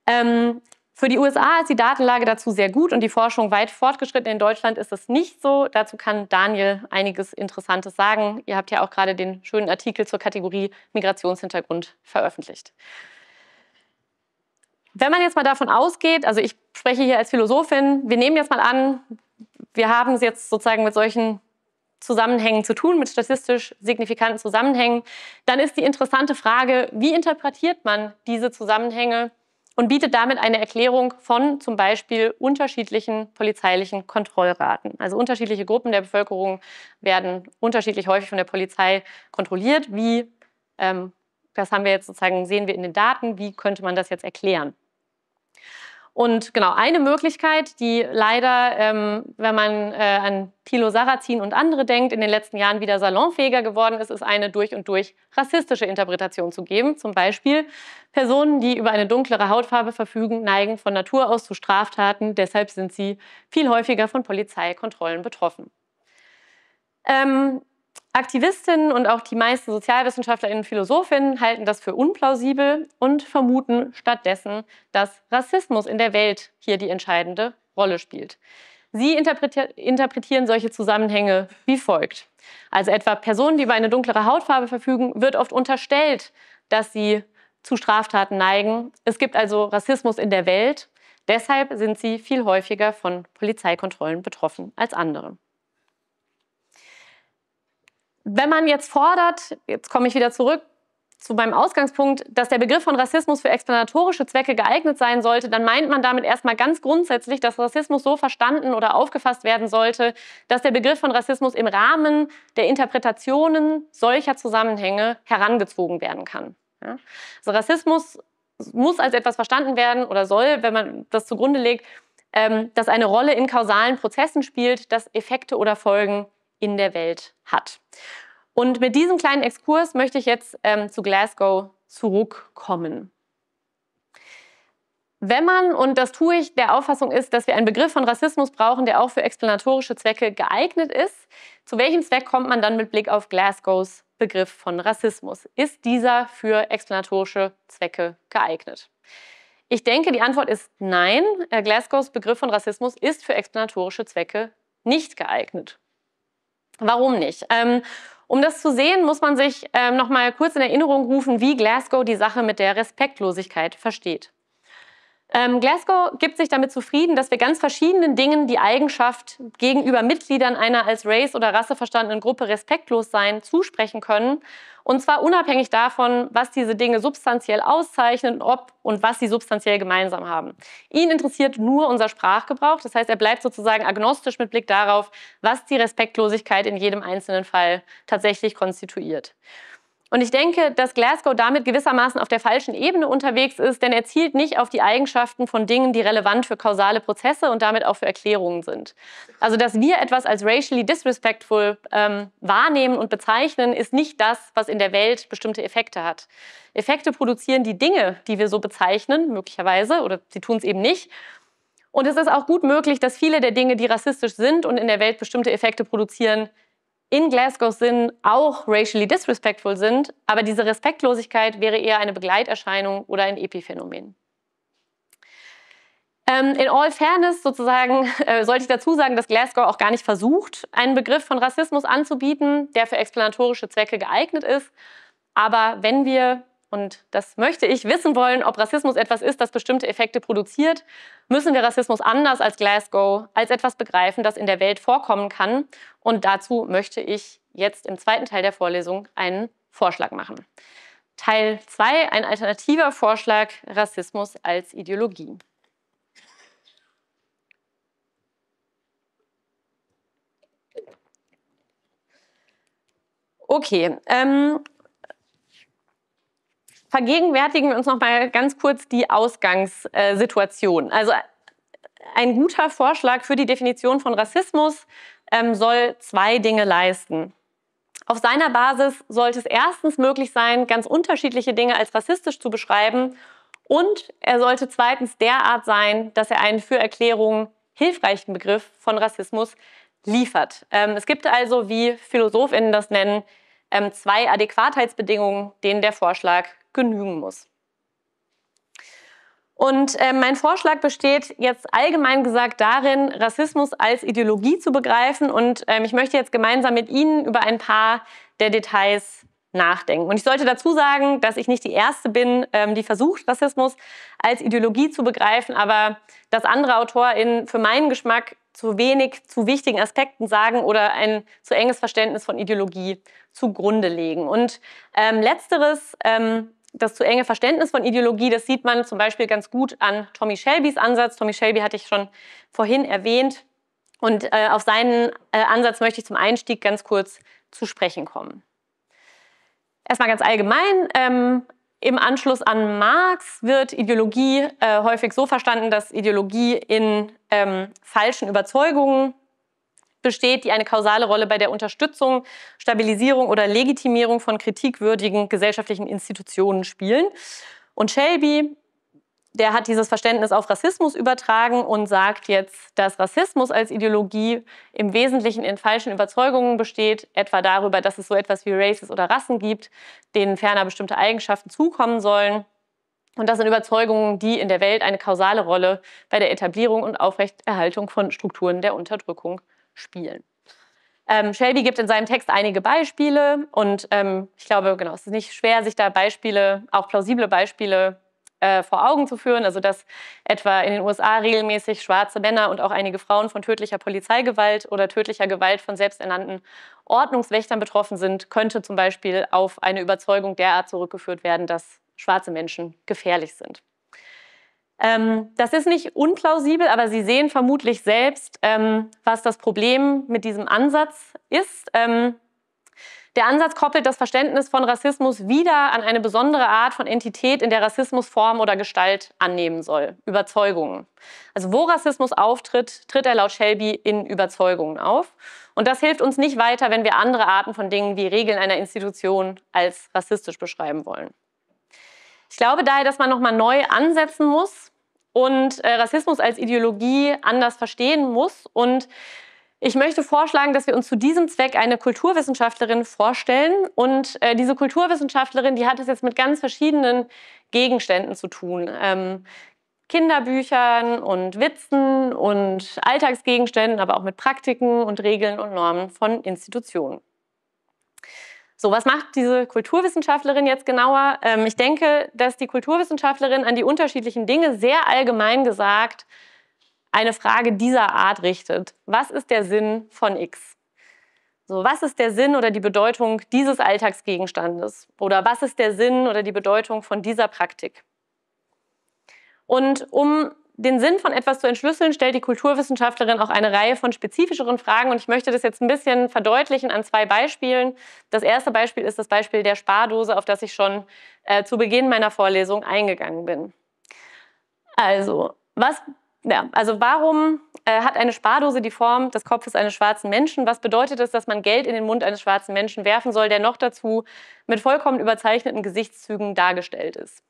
Ähm, für die USA ist die Datenlage dazu sehr gut und die Forschung weit fortgeschritten. In Deutschland ist es nicht so. Dazu kann Daniel einiges Interessantes sagen. Ihr habt ja auch gerade den schönen Artikel zur Kategorie Migrationshintergrund veröffentlicht. Wenn man jetzt mal davon ausgeht, also ich spreche hier als Philosophin, wir nehmen jetzt mal an, wir haben es jetzt sozusagen mit solchen Zusammenhängen zu tun, mit statistisch signifikanten Zusammenhängen, dann ist die interessante Frage, wie interpretiert man diese Zusammenhänge und bietet damit eine Erklärung von zum Beispiel unterschiedlichen polizeilichen Kontrollraten. Also unterschiedliche Gruppen der Bevölkerung werden unterschiedlich häufig von der Polizei kontrolliert. Wie, ähm, das haben wir jetzt sozusagen, sehen wir in den Daten, wie könnte man das jetzt erklären? Und genau, eine Möglichkeit, die leider, ähm, wenn man äh, an Thilo Sarrazin und andere denkt, in den letzten Jahren wieder salonfähiger geworden ist, ist eine durch und durch rassistische Interpretation zu geben. Zum Beispiel, Personen, die über eine dunklere Hautfarbe verfügen, neigen von Natur aus zu Straftaten, deshalb sind sie viel häufiger von Polizeikontrollen betroffen. Ähm, Aktivistinnen und auch die meisten Sozialwissenschaftlerinnen und Philosophinnen halten das für unplausibel und vermuten stattdessen, dass Rassismus in der Welt hier die entscheidende Rolle spielt. Sie interpretieren solche Zusammenhänge wie folgt. Also etwa Personen, die über eine dunklere Hautfarbe verfügen, wird oft unterstellt, dass sie zu Straftaten neigen. Es gibt also Rassismus in der Welt. Deshalb sind sie viel häufiger von Polizeikontrollen betroffen als andere wenn man jetzt fordert, jetzt komme ich wieder zurück zu meinem Ausgangspunkt, dass der Begriff von Rassismus für explanatorische Zwecke geeignet sein sollte, dann meint man damit erstmal ganz grundsätzlich, dass Rassismus so verstanden oder aufgefasst werden sollte, dass der Begriff von Rassismus im Rahmen der Interpretationen solcher Zusammenhänge herangezogen werden kann. Also Rassismus muss als etwas verstanden werden oder soll, wenn man das zugrunde legt, ähm, dass eine Rolle in kausalen Prozessen spielt, dass Effekte oder Folgen in der Welt hat. Und mit diesem kleinen Exkurs möchte ich jetzt ähm, zu Glasgow zurückkommen. Wenn man, und das tue ich, der Auffassung ist, dass wir einen Begriff von Rassismus brauchen, der auch für explanatorische Zwecke geeignet ist, zu welchem Zweck kommt man dann mit Blick auf Glasgows Begriff von Rassismus? Ist dieser für explanatorische Zwecke geeignet? Ich denke, die Antwort ist nein. Äh, Glasgows Begriff von Rassismus ist für explanatorische Zwecke nicht geeignet. Warum nicht? Ähm, um das zu sehen, muss man sich ähm, noch mal kurz in Erinnerung rufen, wie Glasgow die Sache mit der Respektlosigkeit versteht. Ähm, Glasgow gibt sich damit zufrieden, dass wir ganz verschiedenen Dingen die Eigenschaft gegenüber Mitgliedern einer als Race oder Rasse verstandenen Gruppe respektlos sein zusprechen können. Und zwar unabhängig davon, was diese Dinge substanziell auszeichnen, ob und was sie substanziell gemeinsam haben. Ihn interessiert nur unser Sprachgebrauch. Das heißt, er bleibt sozusagen agnostisch mit Blick darauf, was die Respektlosigkeit in jedem einzelnen Fall tatsächlich konstituiert. Und ich denke, dass Glasgow damit gewissermaßen auf der falschen Ebene unterwegs ist, denn er zielt nicht auf die Eigenschaften von Dingen, die relevant für kausale Prozesse und damit auch für Erklärungen sind. Also, dass wir etwas als racially disrespectful ähm, wahrnehmen und bezeichnen, ist nicht das, was in der Welt bestimmte Effekte hat. Effekte produzieren die Dinge, die wir so bezeichnen, möglicherweise, oder sie tun es eben nicht. Und es ist auch gut möglich, dass viele der Dinge, die rassistisch sind und in der Welt bestimmte Effekte produzieren, in Glasgow sind, auch racially disrespectful sind, aber diese Respektlosigkeit wäre eher eine Begleiterscheinung oder ein Epiphänomen. Ähm, in all Fairness sozusagen äh, sollte ich dazu sagen, dass Glasgow auch gar nicht versucht, einen Begriff von Rassismus anzubieten, der für explanatorische Zwecke geeignet ist. Aber wenn wir und das möchte ich wissen wollen, ob Rassismus etwas ist, das bestimmte Effekte produziert, müssen wir Rassismus anders als Glasgow als etwas begreifen, das in der Welt vorkommen kann. Und dazu möchte ich jetzt im zweiten Teil der Vorlesung einen Vorschlag machen. Teil 2, ein alternativer Vorschlag, Rassismus als Ideologie. Okay, ähm, vergegenwärtigen wir uns noch mal ganz kurz die Ausgangssituation. Äh, also ein guter Vorschlag für die Definition von Rassismus ähm, soll zwei Dinge leisten. Auf seiner Basis sollte es erstens möglich sein, ganz unterschiedliche Dinge als rassistisch zu beschreiben. Und er sollte zweitens derart sein, dass er einen für Erklärungen hilfreichen Begriff von Rassismus liefert. Ähm, es gibt also, wie PhilosophInnen das nennen, ähm, zwei Adäquatheitsbedingungen, denen der Vorschlag genügen muss. Und äh, mein Vorschlag besteht jetzt allgemein gesagt darin, Rassismus als Ideologie zu begreifen. Und ähm, ich möchte jetzt gemeinsam mit Ihnen über ein paar der Details nachdenken. Und ich sollte dazu sagen, dass ich nicht die Erste bin, ähm, die versucht, Rassismus als Ideologie zu begreifen, aber dass andere AutorInnen für meinen Geschmack zu wenig zu wichtigen Aspekten sagen oder ein zu enges Verständnis von Ideologie zugrunde legen. Und ähm, letzteres ähm, das zu enge Verständnis von Ideologie, das sieht man zum Beispiel ganz gut an Tommy Shelbys Ansatz. Tommy Shelby hatte ich schon vorhin erwähnt. Und äh, auf seinen äh, Ansatz möchte ich zum Einstieg ganz kurz zu sprechen kommen. Erstmal ganz allgemein. Ähm, Im Anschluss an Marx wird Ideologie äh, häufig so verstanden, dass Ideologie in ähm, falschen Überzeugungen besteht, die eine kausale Rolle bei der Unterstützung, Stabilisierung oder Legitimierung von kritikwürdigen gesellschaftlichen Institutionen spielen. Und Shelby, der hat dieses Verständnis auf Rassismus übertragen und sagt jetzt, dass Rassismus als Ideologie im Wesentlichen in falschen Überzeugungen besteht, etwa darüber, dass es so etwas wie Races oder Rassen gibt, denen ferner bestimmte Eigenschaften zukommen sollen. Und das sind Überzeugungen, die in der Welt eine kausale Rolle bei der Etablierung und Aufrechterhaltung von Strukturen der Unterdrückung spielen spielen. Ähm, Shelby gibt in seinem Text einige Beispiele und ähm, ich glaube, genau, es ist nicht schwer, sich da Beispiele, auch plausible Beispiele äh, vor Augen zu führen. Also dass etwa in den USA regelmäßig schwarze Männer und auch einige Frauen von tödlicher Polizeigewalt oder tödlicher Gewalt von selbsternannten Ordnungswächtern betroffen sind, könnte zum Beispiel auf eine Überzeugung derart zurückgeführt werden, dass schwarze Menschen gefährlich sind. Ähm, das ist nicht unplausibel, aber Sie sehen vermutlich selbst, ähm, was das Problem mit diesem Ansatz ist. Ähm, der Ansatz koppelt das Verständnis von Rassismus wieder an eine besondere Art von Entität, in der Rassismus Form oder Gestalt annehmen soll. Überzeugungen. Also wo Rassismus auftritt, tritt er laut Shelby in Überzeugungen auf. Und das hilft uns nicht weiter, wenn wir andere Arten von Dingen wie Regeln einer Institution als rassistisch beschreiben wollen. Ich glaube daher, dass man nochmal neu ansetzen muss und äh, Rassismus als Ideologie anders verstehen muss. Und ich möchte vorschlagen, dass wir uns zu diesem Zweck eine Kulturwissenschaftlerin vorstellen. Und äh, diese Kulturwissenschaftlerin, die hat es jetzt mit ganz verschiedenen Gegenständen zu tun. Ähm, Kinderbüchern und Witzen und Alltagsgegenständen, aber auch mit Praktiken und Regeln und Normen von Institutionen. So, was macht diese Kulturwissenschaftlerin jetzt genauer? Ähm, ich denke, dass die Kulturwissenschaftlerin an die unterschiedlichen Dinge sehr allgemein gesagt eine Frage dieser Art richtet. Was ist der Sinn von X? So, was ist der Sinn oder die Bedeutung dieses Alltagsgegenstandes? Oder was ist der Sinn oder die Bedeutung von dieser Praktik? Und um den Sinn von etwas zu entschlüsseln, stellt die Kulturwissenschaftlerin auch eine Reihe von spezifischeren Fragen. Und ich möchte das jetzt ein bisschen verdeutlichen an zwei Beispielen. Das erste Beispiel ist das Beispiel der Spardose, auf das ich schon äh, zu Beginn meiner Vorlesung eingegangen bin. Also, was, ja, also warum äh, hat eine Spardose die Form des Kopfes eines schwarzen Menschen? Was bedeutet es, dass man Geld in den Mund eines schwarzen Menschen werfen soll, der noch dazu mit vollkommen überzeichneten Gesichtszügen dargestellt ist?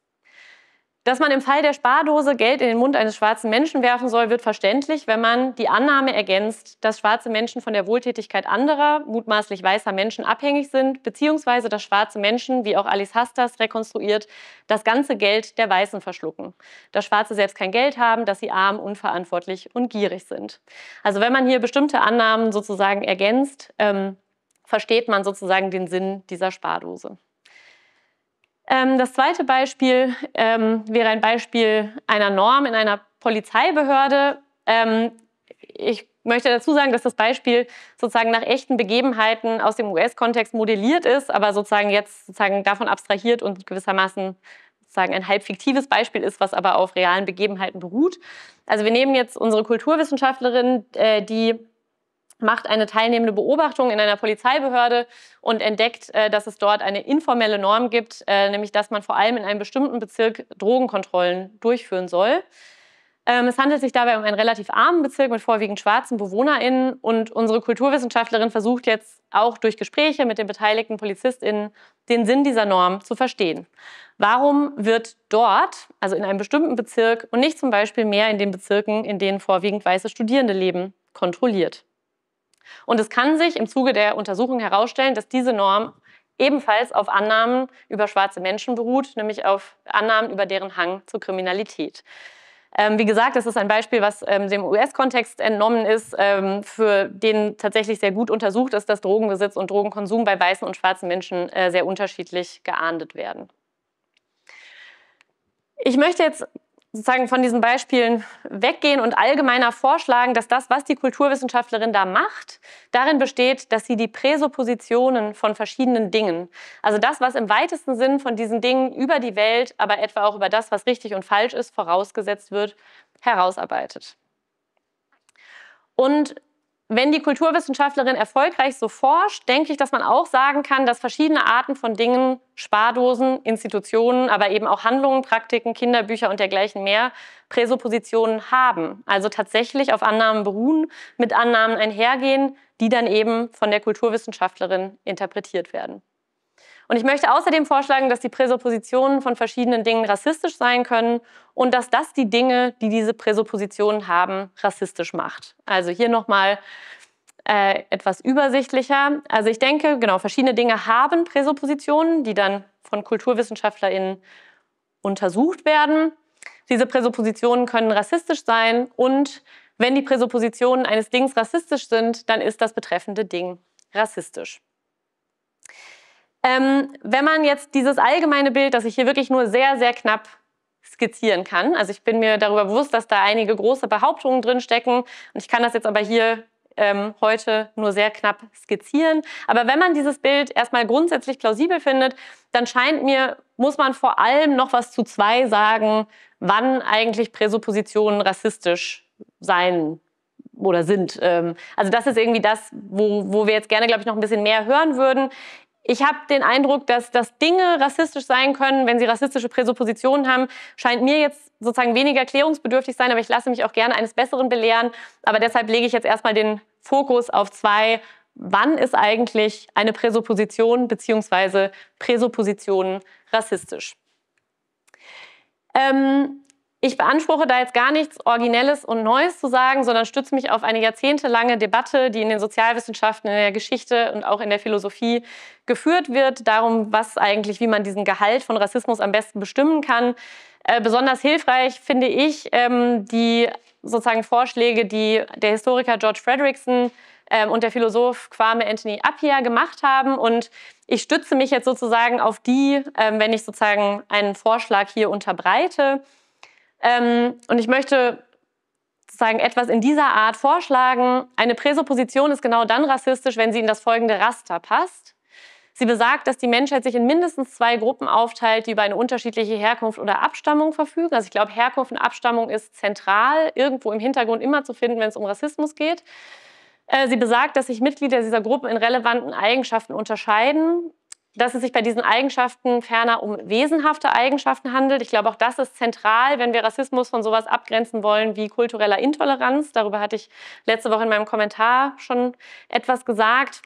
Dass man im Fall der Spardose Geld in den Mund eines schwarzen Menschen werfen soll, wird verständlich, wenn man die Annahme ergänzt, dass schwarze Menschen von der Wohltätigkeit anderer, mutmaßlich weißer Menschen abhängig sind, beziehungsweise dass schwarze Menschen, wie auch Alice Hastas rekonstruiert, das ganze Geld der Weißen verschlucken. Dass Schwarze selbst kein Geld haben, dass sie arm, unverantwortlich und gierig sind. Also wenn man hier bestimmte Annahmen sozusagen ergänzt, ähm, versteht man sozusagen den Sinn dieser Spardose. Ähm, das zweite Beispiel ähm, wäre ein Beispiel einer Norm in einer Polizeibehörde. Ähm, ich möchte dazu sagen, dass das Beispiel sozusagen nach echten Begebenheiten aus dem US-Kontext modelliert ist, aber sozusagen jetzt sozusagen davon abstrahiert und gewissermaßen sozusagen ein halb fiktives Beispiel ist, was aber auf realen Begebenheiten beruht. Also wir nehmen jetzt unsere Kulturwissenschaftlerin, äh, die macht eine teilnehmende Beobachtung in einer Polizeibehörde und entdeckt, äh, dass es dort eine informelle Norm gibt, äh, nämlich dass man vor allem in einem bestimmten Bezirk Drogenkontrollen durchführen soll. Ähm, es handelt sich dabei um einen relativ armen Bezirk mit vorwiegend schwarzen BewohnerInnen und unsere Kulturwissenschaftlerin versucht jetzt auch durch Gespräche mit den beteiligten PolizistInnen den Sinn dieser Norm zu verstehen. Warum wird dort, also in einem bestimmten Bezirk und nicht zum Beispiel mehr in den Bezirken, in denen vorwiegend weiße Studierende leben, kontrolliert? Und es kann sich im Zuge der Untersuchung herausstellen, dass diese Norm ebenfalls auf Annahmen über schwarze Menschen beruht, nämlich auf Annahmen über deren Hang zur Kriminalität ähm, wie gesagt, das ist ein Beispiel, was ähm, dem US-Kontext entnommen ist, ähm, für den tatsächlich sehr gut untersucht ist, dass Drogenbesitz und Drogenkonsum bei weißen und schwarzen Menschen äh, sehr unterschiedlich geahndet werden. Ich möchte jetzt sozusagen von diesen Beispielen weggehen und allgemeiner vorschlagen, dass das, was die Kulturwissenschaftlerin da macht, darin besteht, dass sie die Präsuppositionen von verschiedenen Dingen, also das, was im weitesten Sinn von diesen Dingen über die Welt, aber etwa auch über das, was richtig und falsch ist, vorausgesetzt wird, herausarbeitet. Und wenn die Kulturwissenschaftlerin erfolgreich so forscht, denke ich, dass man auch sagen kann, dass verschiedene Arten von Dingen, Spardosen, Institutionen, aber eben auch Handlungen, Praktiken, Kinderbücher und dergleichen mehr Präsuppositionen haben. Also tatsächlich auf Annahmen beruhen, mit Annahmen einhergehen, die dann eben von der Kulturwissenschaftlerin interpretiert werden. Und ich möchte außerdem vorschlagen, dass die Präsuppositionen von verschiedenen Dingen rassistisch sein können und dass das die Dinge, die diese Präsuppositionen haben, rassistisch macht. Also hier nochmal äh, etwas übersichtlicher. Also ich denke, genau, verschiedene Dinge haben Präsuppositionen, die dann von KulturwissenschaftlerInnen untersucht werden. Diese Präsuppositionen können rassistisch sein und wenn die Präsuppositionen eines Dings rassistisch sind, dann ist das betreffende Ding rassistisch. Ähm, wenn man jetzt dieses allgemeine Bild, das ich hier wirklich nur sehr, sehr knapp skizzieren kann, also ich bin mir darüber bewusst, dass da einige große Behauptungen drin stecken und ich kann das jetzt aber hier ähm, heute nur sehr knapp skizzieren. Aber wenn man dieses Bild erstmal grundsätzlich plausibel findet, dann scheint mir, muss man vor allem noch was zu zwei sagen, wann eigentlich Präsuppositionen rassistisch sein oder sind. Ähm, also das ist irgendwie das, wo, wo wir jetzt gerne, glaube ich, noch ein bisschen mehr hören würden ich habe den Eindruck, dass, dass Dinge rassistisch sein können, wenn sie rassistische Präsuppositionen haben, scheint mir jetzt sozusagen weniger klärungsbedürftig sein, aber ich lasse mich auch gerne eines Besseren belehren. Aber deshalb lege ich jetzt erstmal den Fokus auf zwei, wann ist eigentlich eine Präsupposition bzw. Präsuppositionen rassistisch. Ähm, ich beanspruche da jetzt gar nichts Originelles und Neues zu sagen, sondern stütze mich auf eine jahrzehntelange Debatte, die in den Sozialwissenschaften, in der Geschichte und auch in der Philosophie geführt wird, darum, was eigentlich, wie man diesen Gehalt von Rassismus am besten bestimmen kann. Äh, besonders hilfreich finde ich ähm, die sozusagen Vorschläge, die der Historiker George Fredrickson ähm, und der Philosoph Kwame Anthony Appiah gemacht haben. Und ich stütze mich jetzt sozusagen auf die, ähm, wenn ich sozusagen einen Vorschlag hier unterbreite. Ähm, und ich möchte sozusagen etwas in dieser Art vorschlagen. Eine Präsupposition ist genau dann rassistisch, wenn sie in das folgende Raster passt. Sie besagt, dass die Menschheit sich in mindestens zwei Gruppen aufteilt, die über eine unterschiedliche Herkunft oder Abstammung verfügen. Also ich glaube, Herkunft und Abstammung ist zentral, irgendwo im Hintergrund immer zu finden, wenn es um Rassismus geht. Äh, sie besagt, dass sich Mitglieder dieser Gruppen in relevanten Eigenschaften unterscheiden dass es sich bei diesen Eigenschaften ferner um wesenhafte Eigenschaften handelt. Ich glaube, auch das ist zentral, wenn wir Rassismus von sowas abgrenzen wollen wie kultureller Intoleranz. Darüber hatte ich letzte Woche in meinem Kommentar schon etwas gesagt.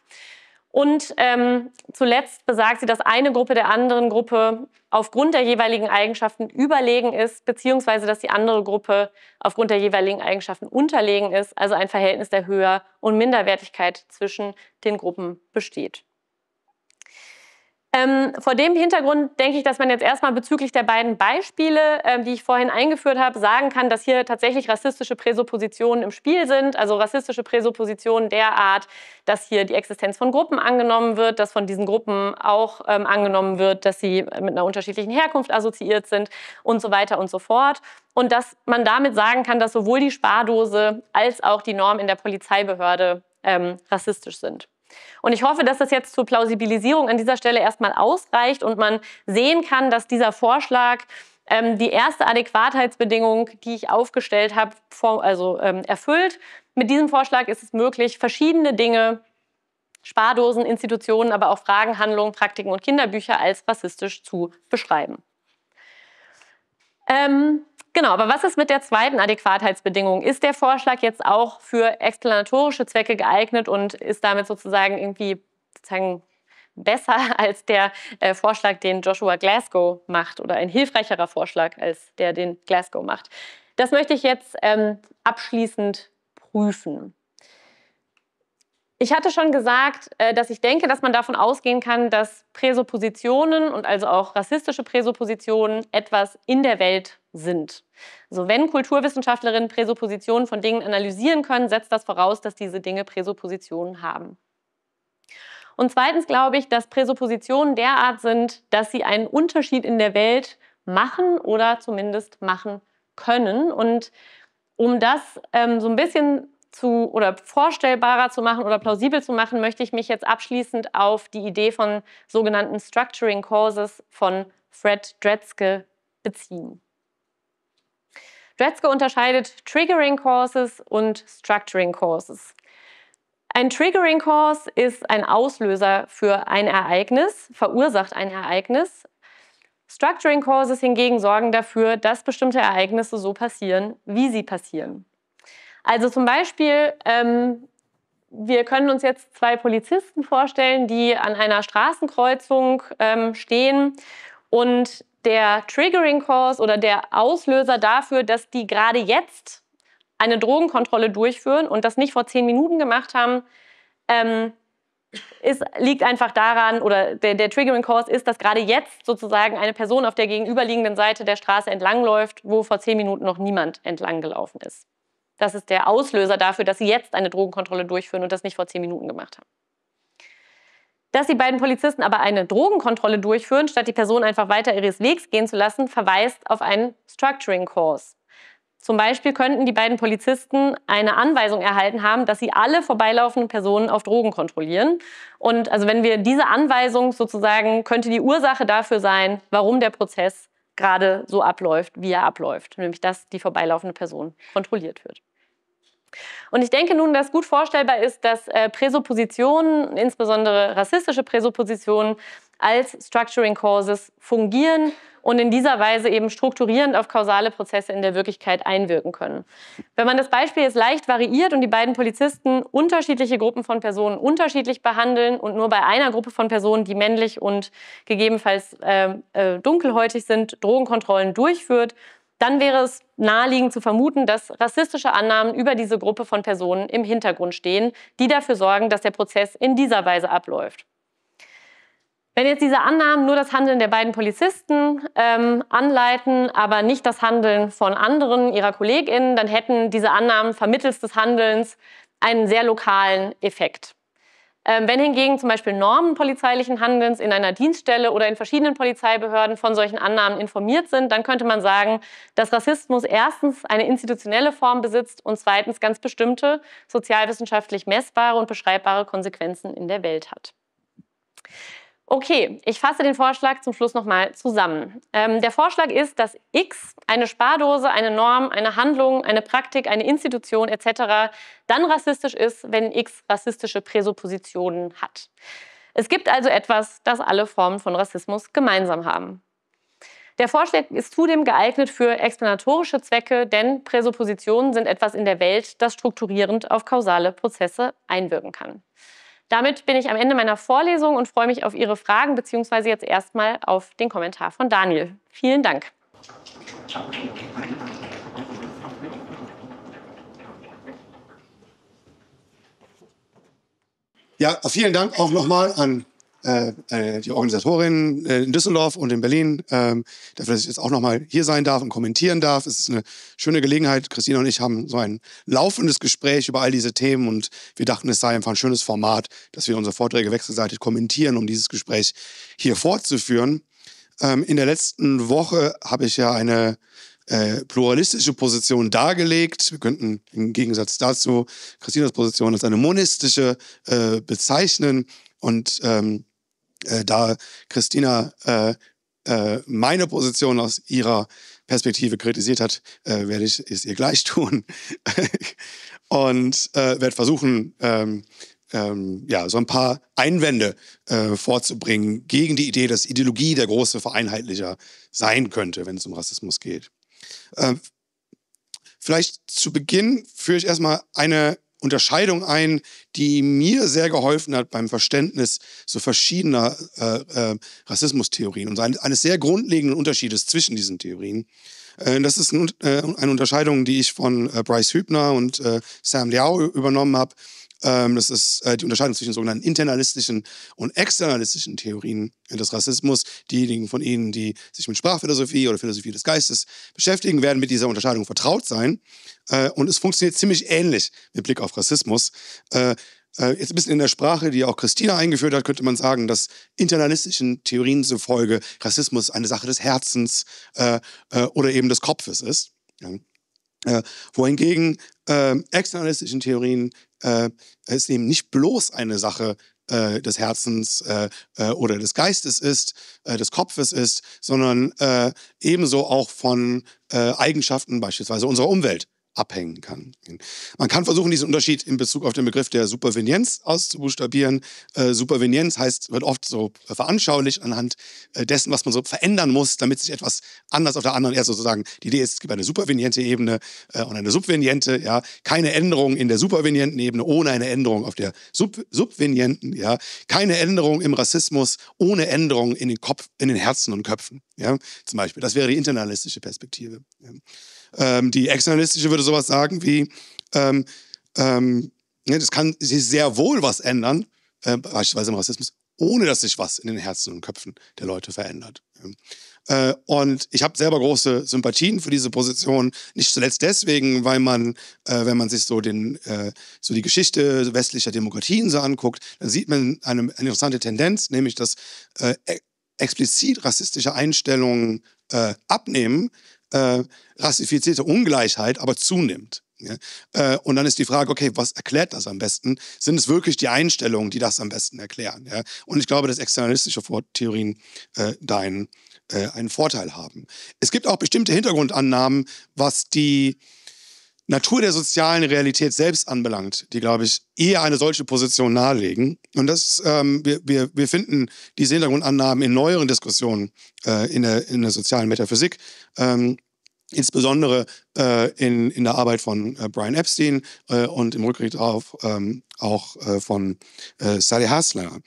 Und ähm, zuletzt besagt sie, dass eine Gruppe der anderen Gruppe aufgrund der jeweiligen Eigenschaften überlegen ist, beziehungsweise dass die andere Gruppe aufgrund der jeweiligen Eigenschaften unterlegen ist, also ein Verhältnis der Höher- und Minderwertigkeit zwischen den Gruppen besteht. Ähm, vor dem Hintergrund denke ich, dass man jetzt erstmal bezüglich der beiden Beispiele, ähm, die ich vorhin eingeführt habe, sagen kann, dass hier tatsächlich rassistische Präsuppositionen im Spiel sind. Also rassistische Präsuppositionen der Art, dass hier die Existenz von Gruppen angenommen wird, dass von diesen Gruppen auch ähm, angenommen wird, dass sie mit einer unterschiedlichen Herkunft assoziiert sind und so weiter und so fort. Und dass man damit sagen kann, dass sowohl die Spardose als auch die Norm in der Polizeibehörde ähm, rassistisch sind. Und ich hoffe, dass das jetzt zur Plausibilisierung an dieser Stelle erstmal ausreicht und man sehen kann, dass dieser Vorschlag ähm, die erste Adäquatheitsbedingung, die ich aufgestellt habe, also ähm, erfüllt. Mit diesem Vorschlag ist es möglich, verschiedene Dinge, Spardosen, Institutionen, aber auch Fragen, Handlungen, Praktiken und Kinderbücher als rassistisch zu beschreiben. Ähm, Genau, aber was ist mit der zweiten Adäquatheitsbedingung? Ist der Vorschlag jetzt auch für explanatorische Zwecke geeignet und ist damit sozusagen irgendwie sozusagen besser als der äh, Vorschlag, den Joshua Glasgow macht oder ein hilfreicherer Vorschlag als der, den Glasgow macht? Das möchte ich jetzt ähm, abschließend prüfen. Ich hatte schon gesagt, äh, dass ich denke, dass man davon ausgehen kann, dass Präsuppositionen und also auch rassistische Präsuppositionen etwas in der Welt sind. Also wenn Kulturwissenschaftlerinnen Präsuppositionen von Dingen analysieren können, setzt das voraus, dass diese Dinge Präsuppositionen haben. Und zweitens glaube ich, dass Präsuppositionen derart sind, dass sie einen Unterschied in der Welt machen oder zumindest machen können. Und um das ähm, so ein bisschen zu oder vorstellbarer zu machen oder plausibel zu machen, möchte ich mich jetzt abschließend auf die Idee von sogenannten Structuring Causes von Fred Dretzke beziehen. Dretzke unterscheidet Triggering Causes und Structuring Causes. Ein Triggering Cause ist ein Auslöser für ein Ereignis, verursacht ein Ereignis. Structuring Causes hingegen sorgen dafür, dass bestimmte Ereignisse so passieren, wie sie passieren. Also zum Beispiel, ähm, wir können uns jetzt zwei Polizisten vorstellen, die an einer Straßenkreuzung ähm, stehen und der Triggering Cause oder der Auslöser dafür, dass die gerade jetzt eine Drogenkontrolle durchführen und das nicht vor zehn Minuten gemacht haben, ähm, ist, liegt einfach daran, oder der, der Triggering Cause ist, dass gerade jetzt sozusagen eine Person auf der gegenüberliegenden Seite der Straße entlangläuft, wo vor zehn Minuten noch niemand entlanggelaufen ist. Das ist der Auslöser dafür, dass sie jetzt eine Drogenkontrolle durchführen und das nicht vor zehn Minuten gemacht haben. Dass die beiden Polizisten aber eine Drogenkontrolle durchführen, statt die Person einfach weiter ihres Wegs gehen zu lassen, verweist auf einen structuring Course. Zum Beispiel könnten die beiden Polizisten eine Anweisung erhalten haben, dass sie alle vorbeilaufenden Personen auf Drogen kontrollieren. Und also wenn wir diese Anweisung sozusagen, könnte die Ursache dafür sein, warum der Prozess gerade so abläuft, wie er abläuft, nämlich dass die vorbeilaufende Person kontrolliert wird. Und ich denke nun, dass gut vorstellbar ist, dass äh, Präsuppositionen, insbesondere rassistische Präsuppositionen, als Structuring Causes fungieren und in dieser Weise eben strukturierend auf kausale Prozesse in der Wirklichkeit einwirken können. Wenn man das Beispiel jetzt leicht variiert und die beiden Polizisten unterschiedliche Gruppen von Personen unterschiedlich behandeln und nur bei einer Gruppe von Personen, die männlich und gegebenenfalls äh, äh, dunkelhäutig sind, Drogenkontrollen durchführt, dann wäre es naheliegend zu vermuten, dass rassistische Annahmen über diese Gruppe von Personen im Hintergrund stehen, die dafür sorgen, dass der Prozess in dieser Weise abläuft. Wenn jetzt diese Annahmen nur das Handeln der beiden Polizisten ähm, anleiten, aber nicht das Handeln von anderen ihrer KollegInnen, dann hätten diese Annahmen vermittels des Handelns einen sehr lokalen Effekt. Ähm, wenn hingegen zum Beispiel Normen polizeilichen Handelns in einer Dienststelle oder in verschiedenen Polizeibehörden von solchen Annahmen informiert sind, dann könnte man sagen, dass Rassismus erstens eine institutionelle Form besitzt und zweitens ganz bestimmte sozialwissenschaftlich messbare und beschreibbare Konsequenzen in der Welt hat. Okay, ich fasse den Vorschlag zum Schluss nochmal zusammen. Ähm, der Vorschlag ist, dass X, eine Spardose, eine Norm, eine Handlung, eine Praktik, eine Institution etc. dann rassistisch ist, wenn X rassistische Präsuppositionen hat. Es gibt also etwas, das alle Formen von Rassismus gemeinsam haben. Der Vorschlag ist zudem geeignet für explanatorische Zwecke, denn Präsuppositionen sind etwas in der Welt, das strukturierend auf kausale Prozesse einwirken kann. Damit bin ich am Ende meiner Vorlesung und freue mich auf Ihre Fragen, beziehungsweise jetzt erstmal auf den Kommentar von Daniel. Vielen Dank. Ja, vielen Dank auch nochmal an äh, äh, die Organisatorin äh, in Düsseldorf und in Berlin, ähm, dafür, dass ich jetzt auch nochmal hier sein darf und kommentieren darf. Es ist eine schöne Gelegenheit. Christina und ich haben so ein laufendes Gespräch über all diese Themen und wir dachten, es sei einfach ein schönes Format, dass wir unsere Vorträge wechselseitig kommentieren, um dieses Gespräch hier fortzuführen. Ähm, in der letzten Woche habe ich ja eine äh, pluralistische Position dargelegt. Wir könnten im Gegensatz dazu Christinas Position als eine monistische äh, bezeichnen. Und ähm, äh, da Christina äh, äh, meine Position aus ihrer Perspektive kritisiert hat, äh, werde ich es ihr gleich tun und äh, werde versuchen, ähm, ähm, ja, so ein paar Einwände äh, vorzubringen gegen die Idee, dass Ideologie der große Vereinheitlicher sein könnte, wenn es um Rassismus geht. Ähm, vielleicht zu Beginn führe ich erstmal eine Unterscheidung ein, die mir sehr geholfen hat beim Verständnis so verschiedener äh, äh, Rassismustheorien und eines sehr grundlegenden Unterschiedes zwischen diesen Theorien. Äh, das ist äh, eine Unterscheidung, die ich von äh, Bryce Hübner und Sam Liao übernommen habe. Ähm, das ist äh, die Unterscheidung zwischen sogenannten internalistischen und externalistischen Theorien des Rassismus. Diejenigen von Ihnen, die sich mit Sprachphilosophie oder Philosophie des Geistes beschäftigen, werden mit dieser Unterscheidung vertraut sein. Äh, und es funktioniert ziemlich ähnlich mit Blick auf Rassismus. Äh, jetzt ein bisschen in der Sprache, die auch Christina eingeführt hat, könnte man sagen, dass internalistischen Theorien zufolge Rassismus eine Sache des Herzens oder eben des Kopfes ist. Äh, wohingegen äh, externalistischen Theorien äh, es eben nicht bloß eine Sache äh, des Herzens äh, äh, oder des Geistes ist, äh, des Kopfes ist, sondern äh, ebenso auch von äh, Eigenschaften beispielsweise unserer Umwelt abhängen kann. Man kann versuchen, diesen Unterschied in Bezug auf den Begriff der Supervenienz auszubuchstabieren. Äh, Supervenienz heißt, wird oft so veranschaulicht anhand äh, dessen, was man so verändern muss, damit sich etwas anders auf der anderen Erde also sozusagen. Die Idee ist, es gibt eine superveniente Ebene äh, und eine subveniente, ja. Keine Änderung in der supervenienten Ebene ohne eine Änderung auf der Sub subvenienten, ja. Keine Änderung im Rassismus ohne Änderung in den Kopf, in den Herzen und Köpfen, ja. Zum Beispiel. Das wäre die internalistische Perspektive. Ja. Ähm, die externalistische würde sowas sagen wie, ähm, ähm, ne, das kann sich sehr wohl was ändern, äh, beispielsweise im Rassismus, ohne dass sich was in den Herzen und Köpfen der Leute verändert. Äh, und ich habe selber große Sympathien für diese Position, nicht zuletzt deswegen, weil man, äh, wenn man sich so, den, äh, so die Geschichte westlicher Demokratien so anguckt, dann sieht man eine, eine interessante Tendenz, nämlich dass äh, e- explizit rassistische Einstellungen äh, abnehmen, äh, rassifizierte Ungleichheit aber zunimmt. Ja? Äh, und dann ist die Frage, okay, was erklärt das am besten? Sind es wirklich die Einstellungen, die das am besten erklären? Ja? Und ich glaube, dass externalistische Theorien äh, da einen, äh, einen Vorteil haben. Es gibt auch bestimmte Hintergrundannahmen, was die Natur der sozialen Realität selbst anbelangt, die, glaube ich, eher eine solche Position nahelegen. Und das, ähm, wir, wir, wir finden diese Hintergrundannahmen in neueren Diskussionen äh, in, der, in der sozialen Metaphysik, ähm, insbesondere äh, in, in der Arbeit von äh, Brian Epstein äh, und im Rückgriff darauf ähm, auch äh, von äh, Sally Hasler.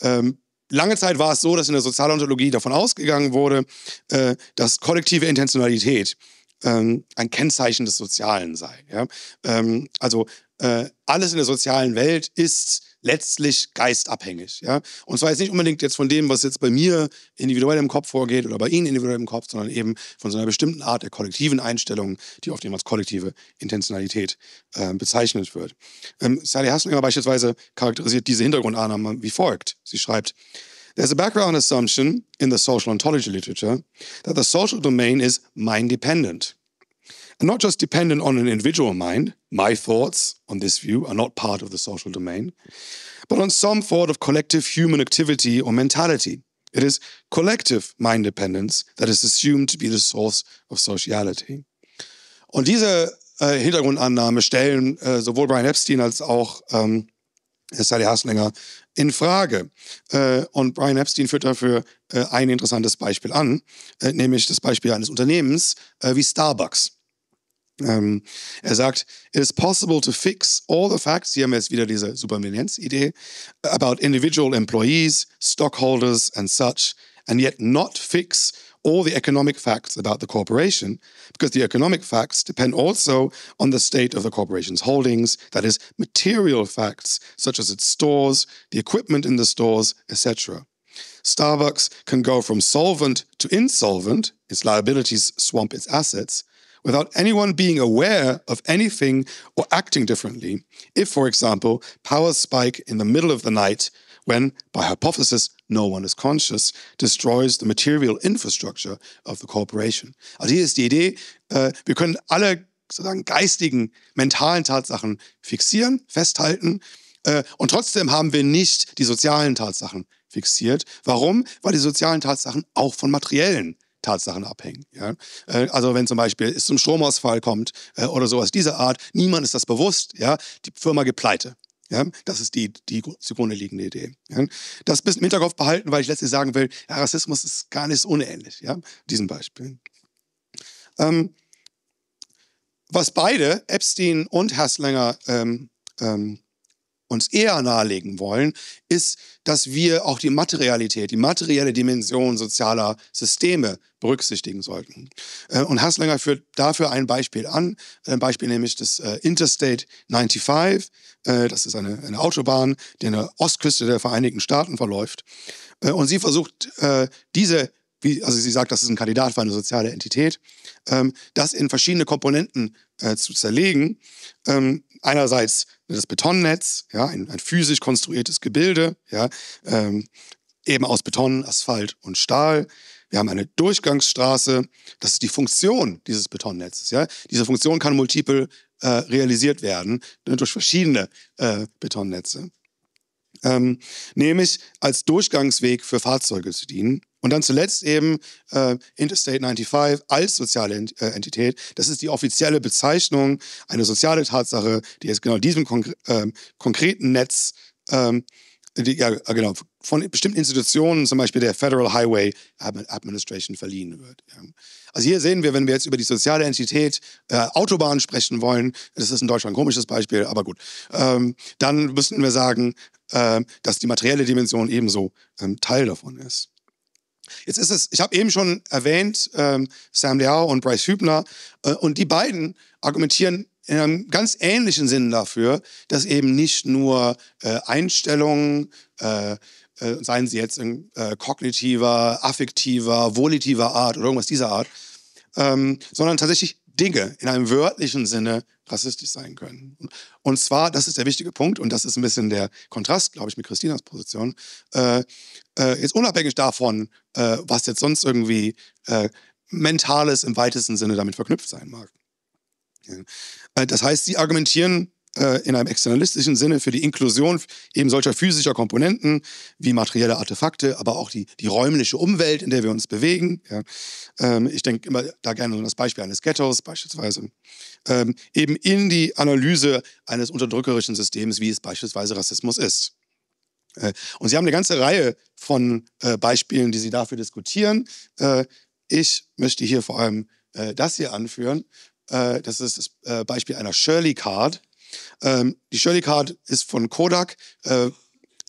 Ähm, lange Zeit war es so, dass in der Sozialontologie davon ausgegangen wurde, äh, dass kollektive Intentionalität ähm, ein Kennzeichen des Sozialen sei. Ja? Ähm, also äh, alles in der sozialen Welt ist letztlich geistabhängig. Ja? Und zwar jetzt nicht unbedingt jetzt von dem, was jetzt bei mir individuell im Kopf vorgeht oder bei Ihnen individuell im Kopf, sondern eben von so einer bestimmten Art der kollektiven Einstellung, die oft eben als kollektive Intentionalität äh, bezeichnet wird. Ähm, Sally Hasslinger beispielsweise charakterisiert diese Hintergrundannahme wie folgt. Sie schreibt, There's a background assumption in the social ontology literature that the social domain is mind dependent. And not just dependent on an individual mind, my thoughts on this view are not part of the social domain, but on some sort of collective human activity or mentality. It is collective mind dependence that is assumed to be the source of Sociality. Und diese äh, Hintergrundannahme stellen äh, sowohl Brian Epstein als auch ähm, Sally Haslinger in Frage. Äh, und Brian Epstein führt dafür äh, ein interessantes Beispiel an, äh, nämlich das Beispiel eines Unternehmens wie Starbucks. Ähm, er sagt, it is possible to fix all the facts, hier haben wir jetzt wieder diese Superminenz-Idee, about individual employees, stockholders and such, and yet not fix or the economic facts about the corporation, because the economic facts depend also on the state of the corporation's holdings, that is, material facts such as its stores, the equipment in the stores, etc. Starbucks can go from solvent to insolvent, its liabilities swamp its assets, without anyone being aware of anything or acting differently, if, for example, power spike in the middle of the night when, by hypothesis, no one is conscious, destroys the material infrastructure of the corporation. Also hier ist die Idee, äh, wir können alle sozusagen geistigen, mentalen Tatsachen fixieren, festhalten. Äh, und trotzdem haben wir nicht die sozialen Tatsachen fixiert. Warum? Weil die sozialen Tatsachen auch von materiellen Tatsachen abhängen. Ja? Äh, also wenn zum Beispiel es zum Stromausfall kommt äh, oder sowas dieser Art, niemand ist das bewusst, ja? die Firma geht pleite. Ja, das ist die, die zugrunde liegende Idee. Ja, das bis im Hinterkopf behalten, weil ich letztlich sagen will, ja, Rassismus ist gar nicht unähnlich, ja, diesem Beispiel. Ähm, was beide, Epstein und Hasslinger, ähm, ähm, uns eher nahelegen wollen, ist, dass wir auch die Materialität, die materielle Dimension sozialer Systeme berücksichtigen sollten. Äh, und Hasslinger führt dafür ein Beispiel an, ein äh, Beispiel nämlich des äh, Interstate 95. Das ist eine, eine Autobahn, die an der Ostküste der Vereinigten Staaten verläuft. Und sie versucht, diese also sie sagt, das ist ein Kandidat für eine soziale Entität, ähm, das in verschiedene Komponenten zu zerlegen. Ähm, einerseits das Betonnetz, ja, ein, ein physisch konstruiertes Gebilde, ja, ähm, eben aus Beton, Asphalt und Stahl. Wir haben eine Durchgangsstraße. Das ist die Funktion dieses Betonnetzes. Ja? Diese Funktion kann multiple äh, realisiert werden ne, durch verschiedene äh, Betonnetze. Ähm, nämlich als Durchgangsweg für Fahrzeuge zu dienen. Und dann zuletzt eben äh, Interstate 95 als soziale Ent äh, Entität. Das ist die offizielle Bezeichnung, eine soziale Tatsache, die jetzt genau diesem konk ähm, konkreten Netz, ähm, die, ja, äh, genau, von bestimmten Institutionen, zum Beispiel der Federal Highway Administration, verliehen wird. Ja. Also hier sehen wir, wenn wir jetzt über die soziale Entität äh, Autobahn sprechen wollen, das ist in Deutschland ein komisches Beispiel, aber gut, ähm, dann müssten wir sagen, äh, dass die materielle Dimension ebenso ähm, Teil davon ist. Jetzt ist es, ich habe eben schon erwähnt, ähm, Sam Leao und Bryce Hübner, äh, und die beiden argumentieren in einem ganz ähnlichen Sinn dafür, dass eben nicht nur äh, Einstellungen, äh, seien sie jetzt in, kognitiver, affektiver, volitiver Art oder irgendwas dieser Art, ähm, sondern tatsächlich Dinge in einem wörtlichen Sinne rassistisch sein können. Und zwar, das ist der wichtige Punkt, und das ist ein bisschen der Kontrast, glaube ich, mit Christinas Position, äh, äh, jetzt unabhängig davon, äh, was jetzt sonst irgendwie äh, mentales im weitesten Sinne damit verknüpft sein mag. Äh, das heißt, sie argumentieren äh, in einem externalistischen Sinne für die Inklusion eben solcher physischer Komponenten wie materielle Artefakte, aber auch die, die räumliche Umwelt, in der wir uns bewegen. Ja. Ähm, ich denke immer da gerne an das Beispiel eines Ghettos beispielsweise. Ähm, eben in die Analyse eines unterdrückerischen Systems, wie es beispielsweise Rassismus ist. Äh, und Sie haben eine ganze Reihe von äh, Beispielen, die Sie dafür diskutieren. Äh, ich möchte hier vor allem äh, das hier anführen. das ist das Beispiel einer Shirley Card. Ähm, die Shirley Card ist von Kodak, äh,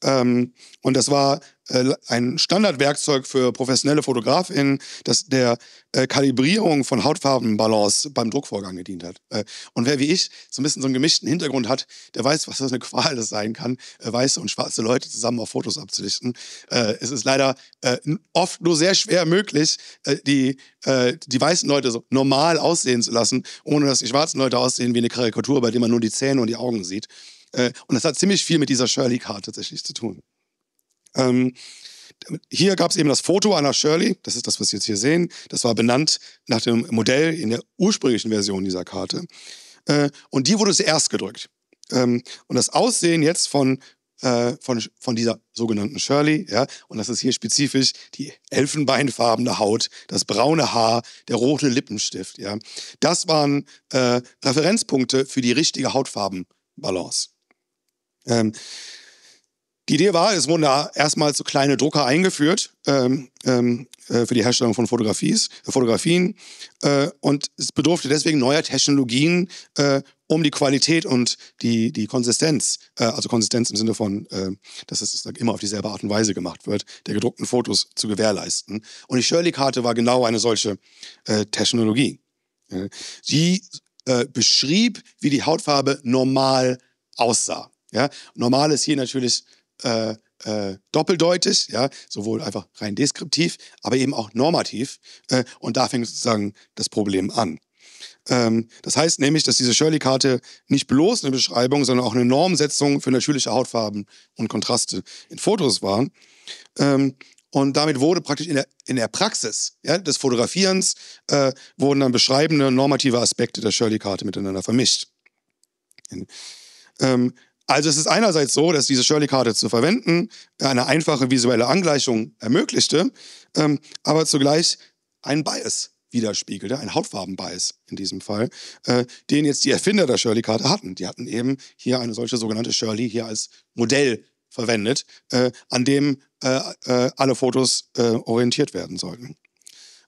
ähm, und das war äh, ein Standardwerkzeug für professionelle FotografInnen, das der äh, Kalibrierung von Hautfarbenbalance beim Druckvorgang gedient hat. Äh, und wer wie ich so ein bisschen so einen gemischten Hintergrund hat, der weiß, was das eine Qual das sein kann, äh, weiße und schwarze Leute zusammen auf Fotos abzulichten. Äh, es ist leider äh, oft nur sehr schwer möglich, die, die weißen Leute so normal aussehen zu lassen, ohne dass die schwarzen Leute aussehen wie eine Karikatur, bei der man nur die Zähne und die Augen sieht. Äh, und das hat ziemlich viel mit dieser Shirley Card tatsächlich zu tun. Ähm, hier gab es eben das Foto einer Shirley, das ist das, was Sie jetzt hier sehen. Das war benannt nach dem Modell in der ursprünglichen Version dieser Karte. Äh, und die wurde zuerst gedrückt. Ähm, und das Aussehen jetzt von, äh, von, von dieser sogenannten Shirley, ja, und das ist hier spezifisch die elfenbeinfarbene Haut, das braune Haar, der rote Lippenstift, ja, das waren äh, Referenzpunkte für die richtige Hautfarbenbalance. Ähm, die Idee war, es wurden da erstmals so kleine Drucker eingeführt ähm, ähm, äh, für die Herstellung von Fotografies, Fotografien. Äh, und es bedurfte deswegen neuer Technologien, äh, um die Qualität und die, die Konsistenz, äh, also Konsistenz im Sinne von, äh, dass es immer auf dieselbe Art und Weise gemacht wird, der gedruckten Fotos zu gewährleisten. Und die Shirley-Karte war genau eine solche äh, Technologie. Sie beschrieb, wie die Hautfarbe normal aussah. Ja, normal ist hier natürlich äh, äh, doppeldeutig, ja, sowohl einfach rein deskriptiv, aber eben auch normativ. Äh, und da fängt sozusagen das Problem an. Ähm, das heißt nämlich, dass diese Shirley-Karte nicht bloß eine Beschreibung, sondern auch eine Normsetzung für natürliche Hautfarben und Kontraste in Fotos war. Ähm, und damit wurde praktisch in der, in der Praxis ja, des Fotografierens äh, wurden dann beschreibende normative Aspekte der Shirley-Karte miteinander vermischt. Ähm, also es ist einerseits so, dass diese Shirley-Karte zu verwenden eine einfache visuelle Angleichung ermöglichte, ähm, aber zugleich einen Bias widerspiegelte, ein Hautfarben-Bias in diesem Fall, äh, den jetzt die Erfinder der Shirley-Karte hatten. Die hatten eben hier eine solche sogenannte Shirley hier als Modell verwendet, äh, an dem äh, äh alle Fotos äh, orientiert werden sollten.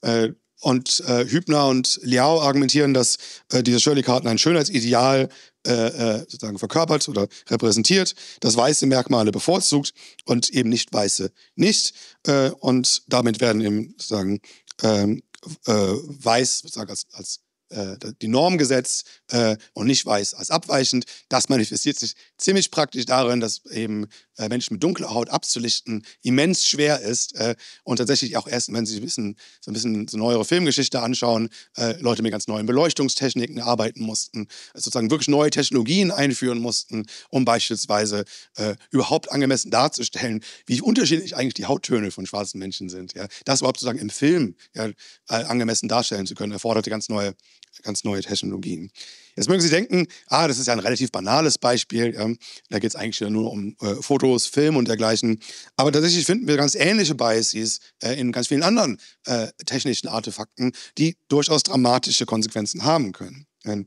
Äh, und Hübner und Liao argumentieren, dass diese Shirley-Karten ein Schönheitsideal äh, äh, sozusagen verkörpert oder repräsentiert, dass weiße Merkmale bevorzugt und eben nicht weiße nicht. Äh, und damit werden eben sozusagen ähm, äh, weiß sozusagen als, als äh, die Norm gesetzt äh, und nicht weiß als abweichend. Das manifestiert sich ziemlich praktisch darin, dass eben äh, Menschen mit dunkler Haut abzulichten immens schwer ist äh, und tatsächlich auch erst, wenn sie ein bisschen, so ein bisschen so neuere Filmgeschichte anschauen, äh, Leute mit ganz neuen Beleuchtungstechniken arbeiten mussten, also sozusagen wirklich neue Technologien einführen mussten, um beispielsweise äh, überhaupt angemessen darzustellen, wie unterschiedlich eigentlich die Hauttöne von schwarzen Menschen sind. Ja? Das überhaupt sozusagen im Film ja, angemessen darstellen zu können, erforderte ganz neue ganz neue Technologien. Jetzt mögen Sie denken, ah, das ist ja ein relativ banales Beispiel. Ähm, da geht es eigentlich nur um äh, Fotos, Film und dergleichen. Aber tatsächlich finden wir ganz ähnliche Biases äh, in ganz vielen anderen äh, technischen Artefakten, die durchaus dramatische Konsequenzen haben können. Ähm,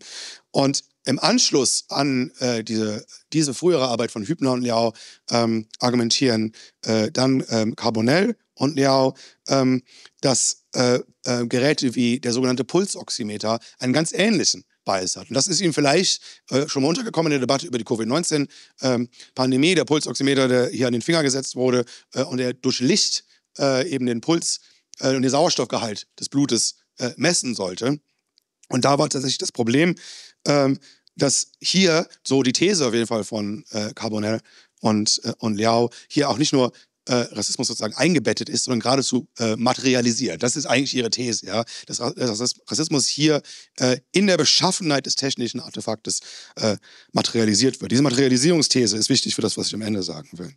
und im Anschluss an äh, diese, diese frühere Arbeit von Hübner und Liao ähm, argumentieren äh, dann ähm, Carbonell und Liao, ähm, dass äh, äh Geräte wie der sogenannte Pulsoximeter einen ganz ähnlichen Bias hat. Und das ist Ihnen vielleicht äh, schon mal untergekommen in der Debatte über die Covid-19-Pandemie, ähm, der Pulsoximeter, der hier an den Finger gesetzt wurde äh, und der durch Licht eben den Puls und den Sauerstoffgehalt des Blutes messen sollte. Und da war tatsächlich das Problem, ähm, dass hier, so die These auf jeden Fall von äh, Carbonell und, äh, und Liao, hier auch nicht nur äh, Rassismus sozusagen eingebettet ist, sondern geradezu äh, materialisiert. Das ist eigentlich ihre These, ja, dass, Rassismus hier äh, in der Beschaffenheit des technischen Artefaktes äh, materialisiert wird. Diese Materialisierungsthese ist wichtig für das, was ich am Ende sagen will.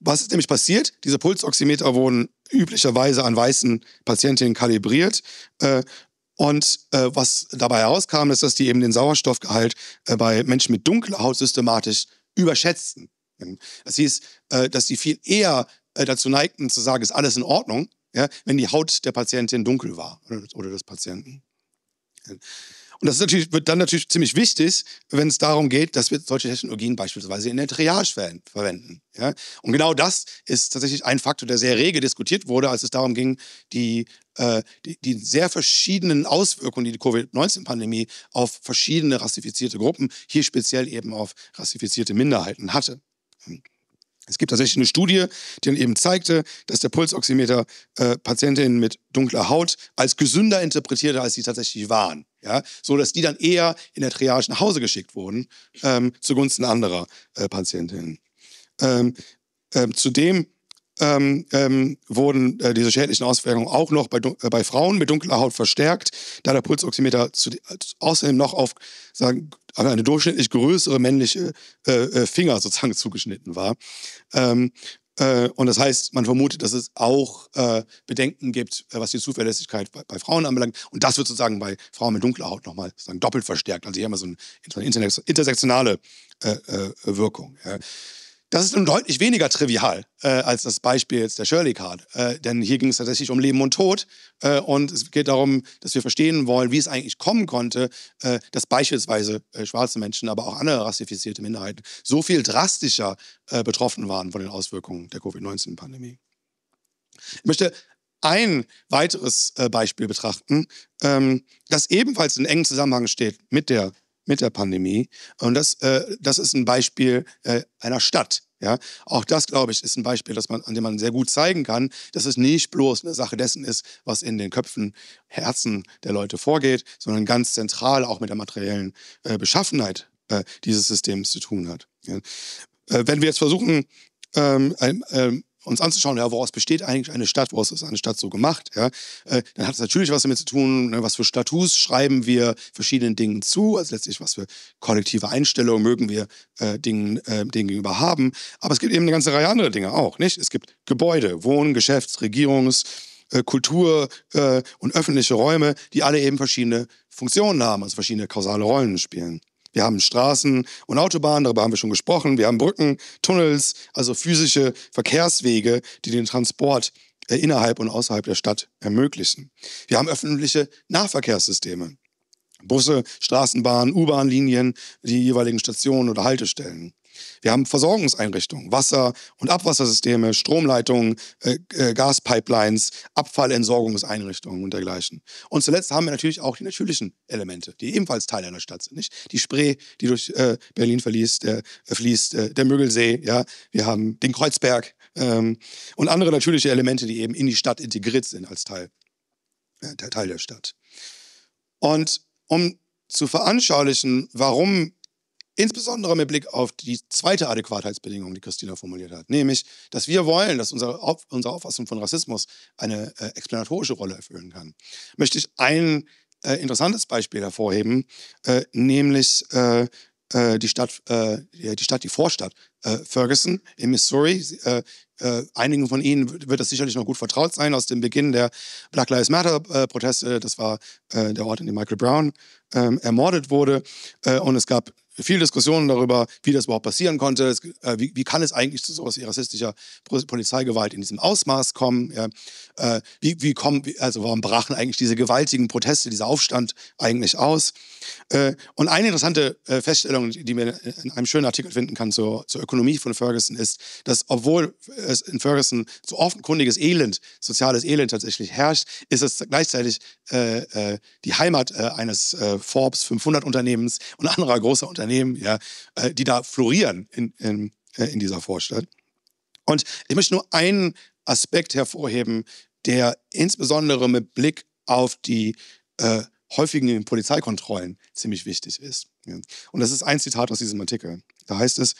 Was ist nämlich passiert? Diese Pulsoximeter wurden üblicherweise an weißen Patientinnen kalibriert äh, und äh, was dabei herauskam, ist, dass die eben den Sauerstoffgehalt äh, bei Menschen mit dunkler Haut systematisch überschätzten. Ähm, das hieß, äh, dass sie viel eher äh, dazu neigten zu sagen, ist alles in Ordnung, ja, wenn die Haut der Patientin dunkel war oder, oder des Patienten. Und das ist natürlich, wird dann natürlich ziemlich wichtig, wenn es darum geht, dass wir solche Technologien beispielsweise in der Triage verwenden. Ja? Und genau das ist tatsächlich ein Faktor, der sehr rege diskutiert wurde, als es darum ging, die, äh, die, die sehr verschiedenen Auswirkungen, die die Covid-19-Pandemie auf verschiedene rassifizierte Gruppen, hier speziell eben auf rassifizierte Minderheiten hatte. Es gibt tatsächlich eine Studie, die dann eben zeigte, dass der Pulsoximeter äh, Patientinnen mit dunkler Haut als gesünder interpretierte, als sie tatsächlich waren ja, so dass die dann eher in der Triage nach Hause geschickt wurden ähm, zugunsten anderer äh, Patientinnen. Ähm, ähm, zudem ähm, ähm, wurden äh, diese schädlichen Auswirkungen auch noch bei, äh, bei, Frauen mit dunkler Haut verstärkt, da der Pulsoximeter zu, äh, außerdem noch auf sagen, eine durchschnittlich größere männliche äh, äh, Finger sozusagen zugeschnitten war. Ähm, äh, und das heißt, man vermutet, dass es auch äh, Bedenken gibt, äh, was die Zuverlässigkeit bei Frauen anbelangt. Und das wird sozusagen bei Frauen mit dunkler Haut nochmal doppelt verstärkt. Also hier haben wir so eine intersektionale Wirkung. Das ist nun deutlich weniger trivial äh, als das Beispiel jetzt der Shirley-Card. Äh, denn hier ging es tatsächlich um Leben und Tod. Äh, und es geht darum, dass wir verstehen wollen, wie es eigentlich kommen konnte, äh, dass beispielsweise äh, schwarze Menschen, aber auch andere rassifizierte Minderheiten so viel drastischer äh, betroffen waren von den Auswirkungen der Covid-19-Pandemie. Ich möchte ein weiteres Beispiel betrachten, ähm, das ebenfalls in engem Zusammenhang steht mit der mit der Pandemie. Und das, äh, das ist ein Beispiel äh, einer Stadt. Ja, auch das, glaube ich, ist ein Beispiel, dass man, an dem man sehr gut zeigen kann, dass es nicht bloß eine Sache dessen ist, was in den Köpfen, Herzen der Leute vorgeht, sondern ganz zentral auch mit der materiellen äh, Beschaffenheit äh, dieses Systems zu tun hat. Ja. Äh, wenn wir jetzt versuchen, ähm, ähm, uns anzuschauen, ja, woraus besteht eigentlich eine Stadt, woraus ist eine Stadt so gemacht, ja, äh, dann hat es natürlich was damit zu tun, ne, was für Status schreiben wir verschiedenen Dingen zu, also letztlich was für kollektive Einstellungen mögen wir äh, Dingen, äh, Dingen gegenüber haben. Aber es gibt eben eine ganze Reihe anderer Dinge auch, nicht? Es gibt Gebäude, Wohnen, Geschäfts-, Regierungs-, äh, Kultur äh, und öffentliche Räume, die alle eben verschiedene Funktionen haben, also verschiedene kausale Rollen spielen. Wir haben Straßen und Autobahnen, darüber haben wir schon gesprochen. Wir haben Brücken, Tunnels, also physische Verkehrswege, die den Transport äh, innerhalb und außerhalb der Stadt ermöglichen. Wir haben öffentliche Nahverkehrssysteme. Busse, Straßenbahnen, U-Bahn-Linien, die jeweiligen Stationen oder Haltestellen. Wir haben Versorgungseinrichtungen, Wasser- und Abwassersysteme, Stromleitungen, äh, äh, Gaspipelines, Abfallentsorgungseinrichtungen und dergleichen. Und zuletzt haben wir natürlich auch die natürlichen Elemente, die ebenfalls Teil einer Stadt sind. Nicht? Die Spree, die durch äh, Berlin verließ, der, äh, fließt, äh, der Müggelsee, ja? wir haben den Kreuzberg ähm, und andere natürliche Elemente, die eben in die Stadt integriert sind als Teil, äh, Teil der Stadt. Und um zu veranschaulichen, warum Insbesondere mit Blick auf die zweite Adäquatheitsbedingung, die Christina formuliert hat, nämlich, dass wir wollen, dass unsere, unsere Auffassung von Rassismus eine äh, explanatorische Rolle erfüllen kann, möchte ich ein äh, interessantes Beispiel hervorheben, äh, nämlich äh, äh, die Stadt, äh, die Stadt, die Vorstadt Ferguson in Missouri. einigen von Ihnen wird das sicherlich noch gut vertraut sein aus dem Beginn der Black Lives Matter-Proteste. das war der Ort, in dem Michael Brown ähm, ermordet wurde. und es gab viel Diskussionen darüber, wie das überhaupt passieren konnte. Äh, wie, wie kann es eigentlich zu sowas wie rassistischer Polizeigewalt in diesem Ausmaß kommen? Ja, äh, wie, wie kommen, also warum brachen eigentlich diese gewaltigen Proteste, dieser Aufstand eigentlich aus? Äh, und eine interessante Feststellung, die man in einem schönen Artikel finden kann zur, zur Ökonomie von Ferguson, ist, dass obwohl es in Ferguson so offenkundiges Elend, soziales Elend tatsächlich herrscht, ist es gleichzeitig die Heimat eines Forbes 500 Unternehmens und anderer großer Unternehmen Unternehmen, ja, äh, die da florieren in, in, äh, in dieser Vorstadt. Und ich möchte nur einen Aspekt hervorheben, der insbesondere mit Blick auf die äh, häufigen Polizeikontrollen ziemlich wichtig ist. Und das ist ein Zitat aus diesem Artikel. Da heißt es,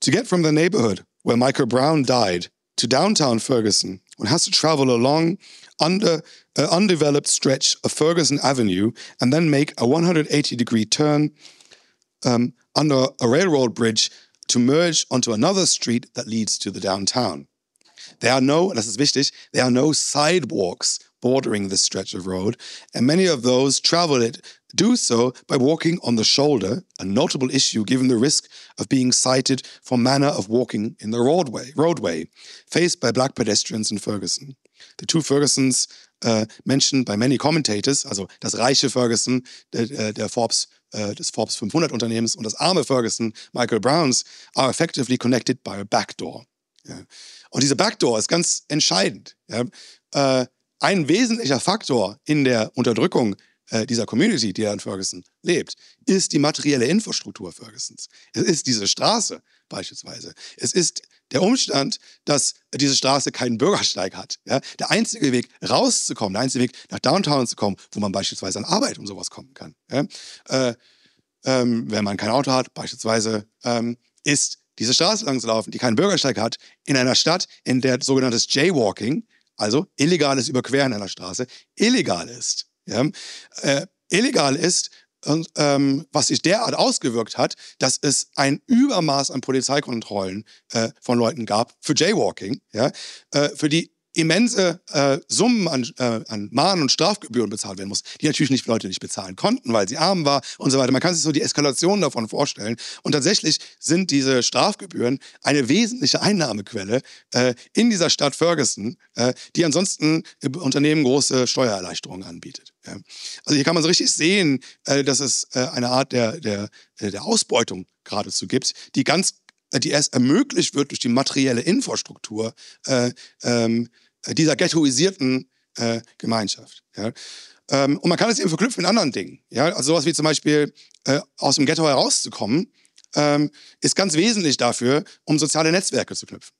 To get from the neighborhood where Michael Brown died to downtown Ferguson one has to travel along under uh, undeveloped stretch of Ferguson Avenue and then make a 180 degree turn um, under a railroad bridge to merge onto another street that leads to the downtown. There are no, and is wichtig, there are no sidewalks bordering this stretch of road, and many of those travel it do so by walking on the shoulder, a notable issue given the risk of being cited for manner of walking in the roadway, roadway faced by black pedestrians in Ferguson. The two Fergusons uh, mentioned by many commentators, also das reiche Ferguson, der, der Forbes Äh, des Forbes 500 Unternehmens und das arme Ferguson, Michael Browns, are effectively connected by a backdoor. Ja. Und diese Backdoor ist ganz entscheidend. Ja. Äh, ein wesentlicher Faktor in der Unterdrückung äh, dieser Community, die ja in Ferguson lebt, ist die materielle Infrastruktur Fergusons. Es ist diese Straße beispielsweise. Es ist der Umstand, dass diese Straße keinen Bürgersteig hat. Ja? Der einzige Weg rauszukommen, der einzige Weg nach Downtown zu kommen, wo man beispielsweise an Arbeit und sowas kommen kann, ja? äh, ähm, wenn man kein Auto hat beispielsweise, ähm, ist diese Straße lang zu laufen, die keinen Bürgersteig hat, in einer Stadt, in der sogenanntes Jaywalking, also illegales Überqueren einer Straße, illegal ist ja, äh, illegal ist, und, ähm, was sich derart ausgewirkt hat, dass es ein Übermaß an Polizeikontrollen äh, von Leuten gab für Jaywalking, ja, äh, für die immense äh, Summen an, äh, an Mahn- und Strafgebühren bezahlt werden mussten, die natürlich nicht Leute nicht bezahlen konnten, weil sie arm war und so weiter. Man kann sich so die Eskalation davon vorstellen. Und tatsächlich sind diese Strafgebühren eine wesentliche Einnahmequelle äh, in dieser Stadt Ferguson, äh, die ansonsten Unternehmen große Steuererleichterungen anbietet. Also hier kann man so richtig sehen, äh, dass es äh, eine Art der, der, äh, der Ausbeutung geradezu gibt, die ganz, die erst ermöglicht wird durch die materielle Infrastruktur ähm, dieser ghettoisierten Gemeinschaft. Ähm, und man kann es eben verknüpfen mit anderen Dingen. Also sowas wie zum Beispiel aus dem Ghetto herauszukommen, ähm, ist ganz wesentlich dafür, um soziale Netzwerke zu knüpfen.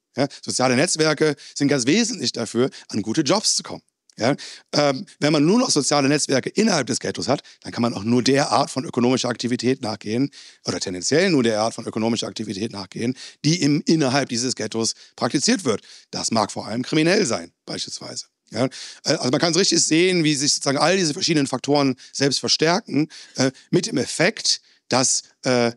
Soziale Netzwerke sind ganz wesentlich dafür, an gute Jobs zu kommen. Ja, ähm, wenn man nur noch soziale Netzwerke innerhalb des Ghettos hat, dann kann man auch nur der Art von ökonomischer Aktivität nachgehen oder tendenziell nur der Art von ökonomischer Aktivität nachgehen, die im, innerhalb dieses Ghettos praktiziert wird. Das mag vor allem kriminell sein, beispielsweise. Ja, äh, also man kann es richtig sehen, wie sich sozusagen all diese verschiedenen Faktoren selbst verstärken, äh, mit dem Effekt, dass äh,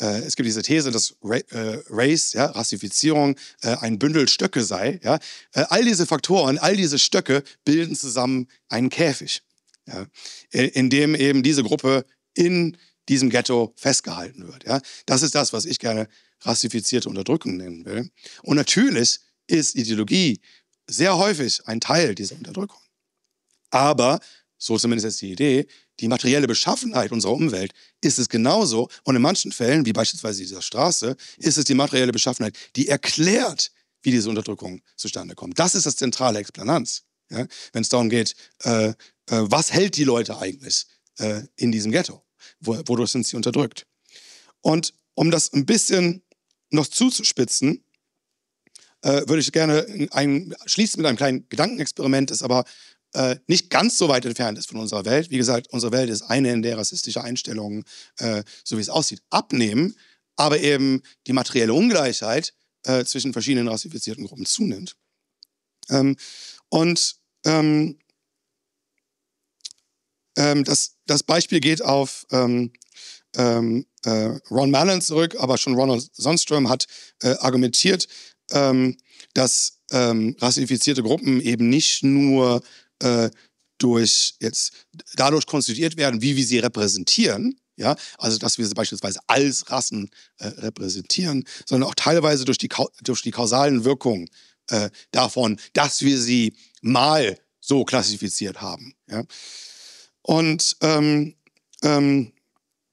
äh, es gibt diese These, dass Ra äh, Race, ja, Rassifizierung, äh, ein Bündel Stöcke sei. Ja? Äh, all diese Faktoren, all diese Stöcke bilden zusammen einen Käfig, ja? in, äh, in dem eben diese Gruppe in diesem Ghetto festgehalten wird. Ja? Das ist das, was ich gerne rassifizierte Unterdrückung nennen will. Und natürlich ist Ideologie sehr häufig ein Teil dieser Unterdrückung. Aber, so zumindest jetzt die Idee, die materielle Beschaffenheit unserer Umwelt ist es genauso. Und in manchen Fällen, wie beispielsweise dieser Straße, ist es die materielle Beschaffenheit, die erklärt, wie diese Unterdrückung zustande kommt. Das ist das zentrale Explananz. Ja? Wenn es darum geht, äh, äh, was hält die Leute eigentlich äh, in diesem Ghetto? Wo, wodurch sind sie unterdrückt? Und um das ein bisschen noch zuzuspitzen, äh, würde ich gerne ein, schließen mit einem kleinen Gedankenexperiment, das aber äh, nicht ganz so weit entfernt ist von unserer Welt. Wie gesagt, unsere Welt ist eine, in der rassistische Einstellungen, äh, so wie es aussieht, abnehmen, aber eben die materielle Ungleichheit äh, zwischen verschiedenen rassifizierten Gruppen zunimmt. Ähm, und ähm, ähm, das, das, Beispiel geht auf ähm, ähm, äh, Ron Mallon zurück, aber schon Ronald Sonstrom hat äh, argumentiert, ähm, dass ähm, rassifizierte Gruppen eben nicht nur äh, durch jetzt dadurch konstituiert werden, wie wir sie repräsentieren, ja, also dass wir sie beispielsweise als Rassen äh, repräsentieren, sondern auch teilweise durch die, durch die kausalen Wirkungen äh, davon, dass wir sie mal so klassifiziert haben. Ja. Und ähm, ähm,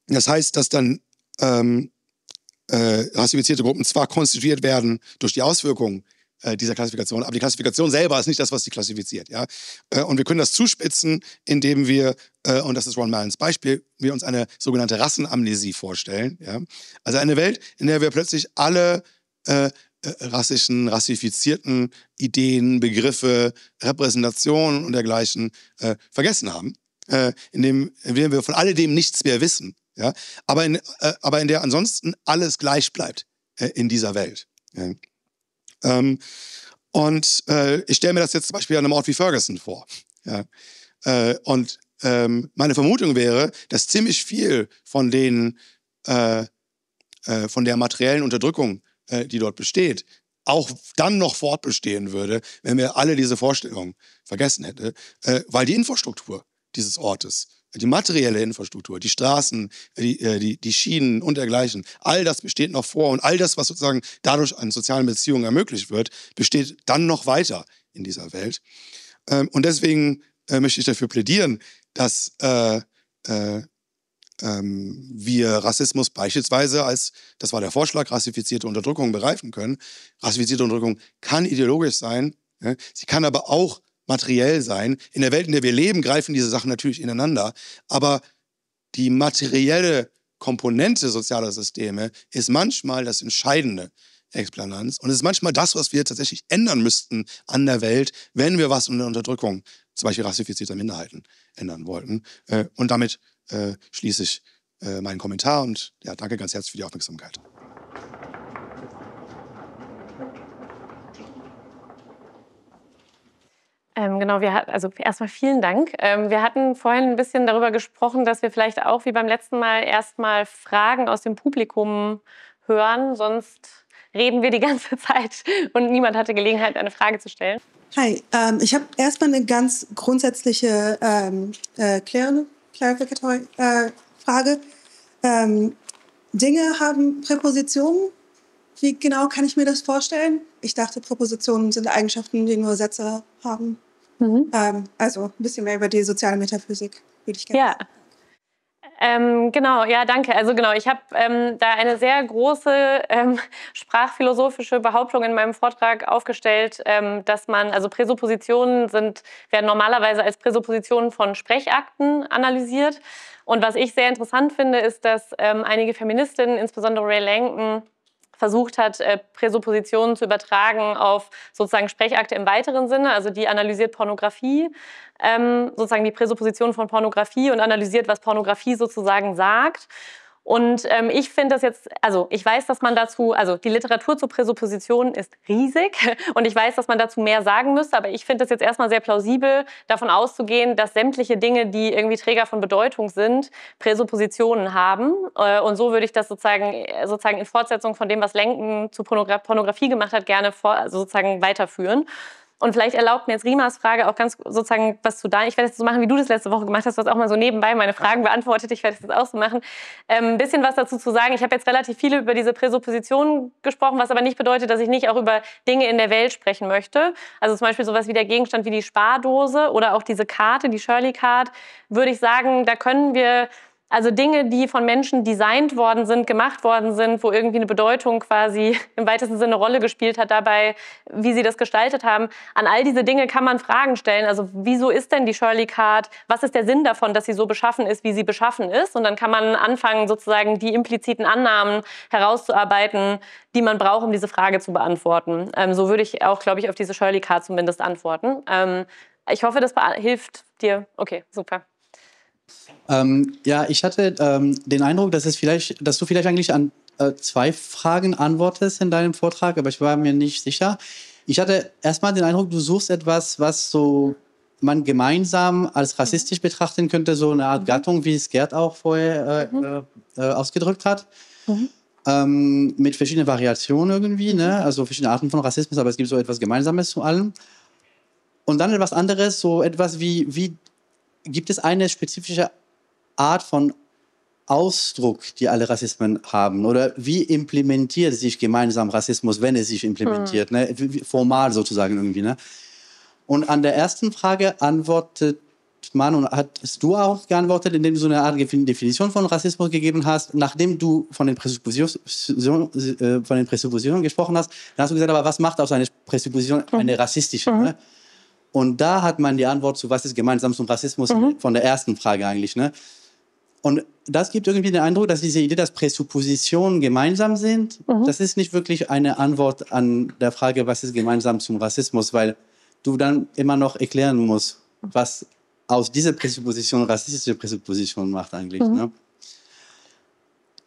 das heißt, dass dann ähm, äh, rassifizierte Gruppen zwar konstituiert werden durch die Auswirkungen äh, dieser Klassifikation. Aber die Klassifikation selber ist nicht das, was sie klassifiziert. Ja? Äh, und wir können das zuspitzen, indem wir, äh, und das ist Ron Malins Beispiel, wir uns eine sogenannte Rassenamnesie vorstellen. Ja? Also eine Welt, in der wir plötzlich alle äh, rassischen, rassifizierten Ideen, Begriffe, Repräsentationen und dergleichen äh, vergessen haben, äh, indem, wir von alledem nichts mehr wissen. Ja? Aber, in, aber in der ansonsten alles gleich bleibt in dieser Welt. Ja? Ähm, und äh, ich stelle mir das jetzt zum Beispiel an einem Ort wie Ferguson vor. Ja. Äh, und ähm, meine Vermutung wäre, dass ziemlich viel von den äh, äh von der materiellen Unterdrückung, äh, die dort besteht, auch dann noch fortbestehen würde, wenn wir alle diese Vorstellungen vergessen hätten, äh, weil die Infrastruktur dieses Ortes die materielle Infrastruktur, die Straßen, die, äh, die, die Schienen und dergleichen, all das besteht noch vor und all das, was sozusagen dadurch an sozialen Beziehungen ermöglicht wird, besteht dann noch weiter in dieser Welt. Ähm, und deswegen äh, möchte ich dafür plädieren, dass äh, äh, ähm, wir Rassismus beispielsweise als, das war der Vorschlag, rassifizierte Unterdrückung bereifen können. Rassifizierte Unterdrückung kann ideologisch sein, ne? sie kann aber auch materiell sein. In der Welt, in der wir leben, greifen diese Sachen natürlich ineinander. Aber die materielle Komponente sozialer Systeme ist manchmal das Entscheidende. Explananz. Und es ist manchmal das, was wir tatsächlich ändern müssten an der Welt, wenn wir was an der Unterdrückung, zum Beispiel rassifizierter Minderheiten, ändern wollten. Äh, und damit äh, schließe ich äh, meinen Kommentar und ja, danke ganz herzlich für die Aufmerksamkeit. Ähm, genau, wir hat, also erstmal vielen Dank. Ähm, wir hatten vorhin ein bisschen darüber gesprochen, dass wir vielleicht auch wie beim letzten Mal erstmal Fragen aus dem Publikum hören, sonst reden wir die ganze Zeit und niemand hatte Gelegenheit, eine Frage zu stellen. Hi, ähm, ich habe erstmal eine ganz grundsätzliche ähm, äh, äh Frage. Ähm, Dinge haben Präpositionen. Wie genau kann ich mir das vorstellen? Ich dachte, Präpositionen sind Eigenschaften, die nur Sätze haben. Mhm. Ähm, also ein bisschen mehr über die soziale Metaphysik würde ich gerne. Ja. Ähm, genau, ja, danke. Also genau, ich habe ähm, da eine sehr große ähm, sprachphilosophische Behauptung in meinem Vortrag aufgestellt, ähm, dass man, also Präsuppositionen sind, werden normalerweise als Präsuppositionen von Sprechakten analysiert. Und was ich sehr interessant finde, ist, dass ähm, einige Feministinnen, insbesondere Ray Langton, versucht hat, äh, Präsuppositionen zu übertragen auf sozusagen Sprechakte im weiteren Sinne. Also die analysiert Pornografie, ähm, sozusagen die Präsupposition von Pornografie und analysiert, was Pornografie sozusagen sagt. Und ähm, ich finde das jetzt, also ich weiß, dass man dazu, also die Literatur zur Präsupposition ist riesig und ich weiß, dass man dazu mehr sagen müsste, aber ich finde das jetzt erstmal sehr plausibel, davon auszugehen, dass sämtliche Dinge, die irgendwie Träger von Bedeutung sind, Präsuppositionen haben. Äh, und so würde ich das sozusagen, sozusagen in Fortsetzung von dem, was Lenken zu Pornograf Pornografie gemacht hat, gerne vor, also sozusagen weiterführen. Und vielleicht erlaubt mir jetzt Rimas Frage auch ganz sozusagen was zu da. Ich werde es so machen, wie du das letzte Woche gemacht hast. was auch mal so nebenbei meine Fragen beantwortet. Ich werde es jetzt auch so machen. Ähm, ein bisschen was dazu zu sagen. Ich habe jetzt relativ viele über diese Präsuppositionen gesprochen, was aber nicht bedeutet, dass ich nicht auch über Dinge in der Welt sprechen möchte. Also zum Beispiel sowas wie der Gegenstand wie die Spardose oder auch diese Karte, die Shirley-Card, würde ich sagen, da können wir also Dinge, die von Menschen designt worden sind, gemacht worden sind, wo irgendwie eine Bedeutung quasi im weitesten Sinne eine Rolle gespielt hat dabei, wie sie das gestaltet haben. An all diese Dinge kann man Fragen stellen. Also wieso ist denn die Shirley Card? Was ist der Sinn davon, dass sie so beschaffen ist, wie sie beschaffen ist? Und dann kann man anfangen, sozusagen die impliziten Annahmen herauszuarbeiten, die man braucht, um diese Frage zu beantworten. Ähm, so würde ich auch, glaube ich, auf diese Shirley Card zumindest antworten. Ähm, ich hoffe, das hilft dir. Okay, super. Ähm, ja, ich hatte ähm, den Eindruck, dass, es vielleicht, dass du vielleicht eigentlich an äh, zwei Fragen antwortest in deinem Vortrag, aber ich war mir nicht sicher. Ich hatte erstmal den Eindruck, du suchst etwas, was so man gemeinsam als mhm. rassistisch mhm. betrachten könnte, so eine Art mhm. Gattung, wie es Gerd auch vorher äh, mhm. äh, äh ausgedrückt hat. Mhm. Ähm, mit verschiedenen Variationen irgendwie, ne? also verschiedene Arten von Rassismus, aber es gibt so etwas Gemeinsames zu allem. Und dann etwas anderes, so etwas wie, wie gibt es eine spezifische Art von Ausdruck, die alle Rassismen haben? Oder wie implementiert sich gemeinsam Rassismus, wenn es sich implementiert? Hm. Ne? Formal sozusagen irgendwie. Ne? Und an der ersten Frage antwortet man und hast du auch geantwortet, indem du so eine Art Definition von Rassismus gegeben hast, nachdem du von den Präsuppositionen, äh, von den Präsuppositionen gesprochen hast, dann hast du gesagt, aber was macht aus einer Präsupposition hm. eine rassistische? Mhm. Ne? Und da hat man die Antwort zu, was ist gemeinsam zum Rassismus mhm. von der ersten Frage eigentlich. Ne? Und das gibt irgendwie den Eindruck, dass diese Idee, dass Präsuppositionen gemeinsam sind, mhm. das ist nicht wirklich eine Antwort an der Frage, was ist gemeinsam zum Rassismus, weil du dann immer noch erklären musst, was aus dieser Präsupposition rassistische Präsupposition macht eigentlich. Mhm. Ne?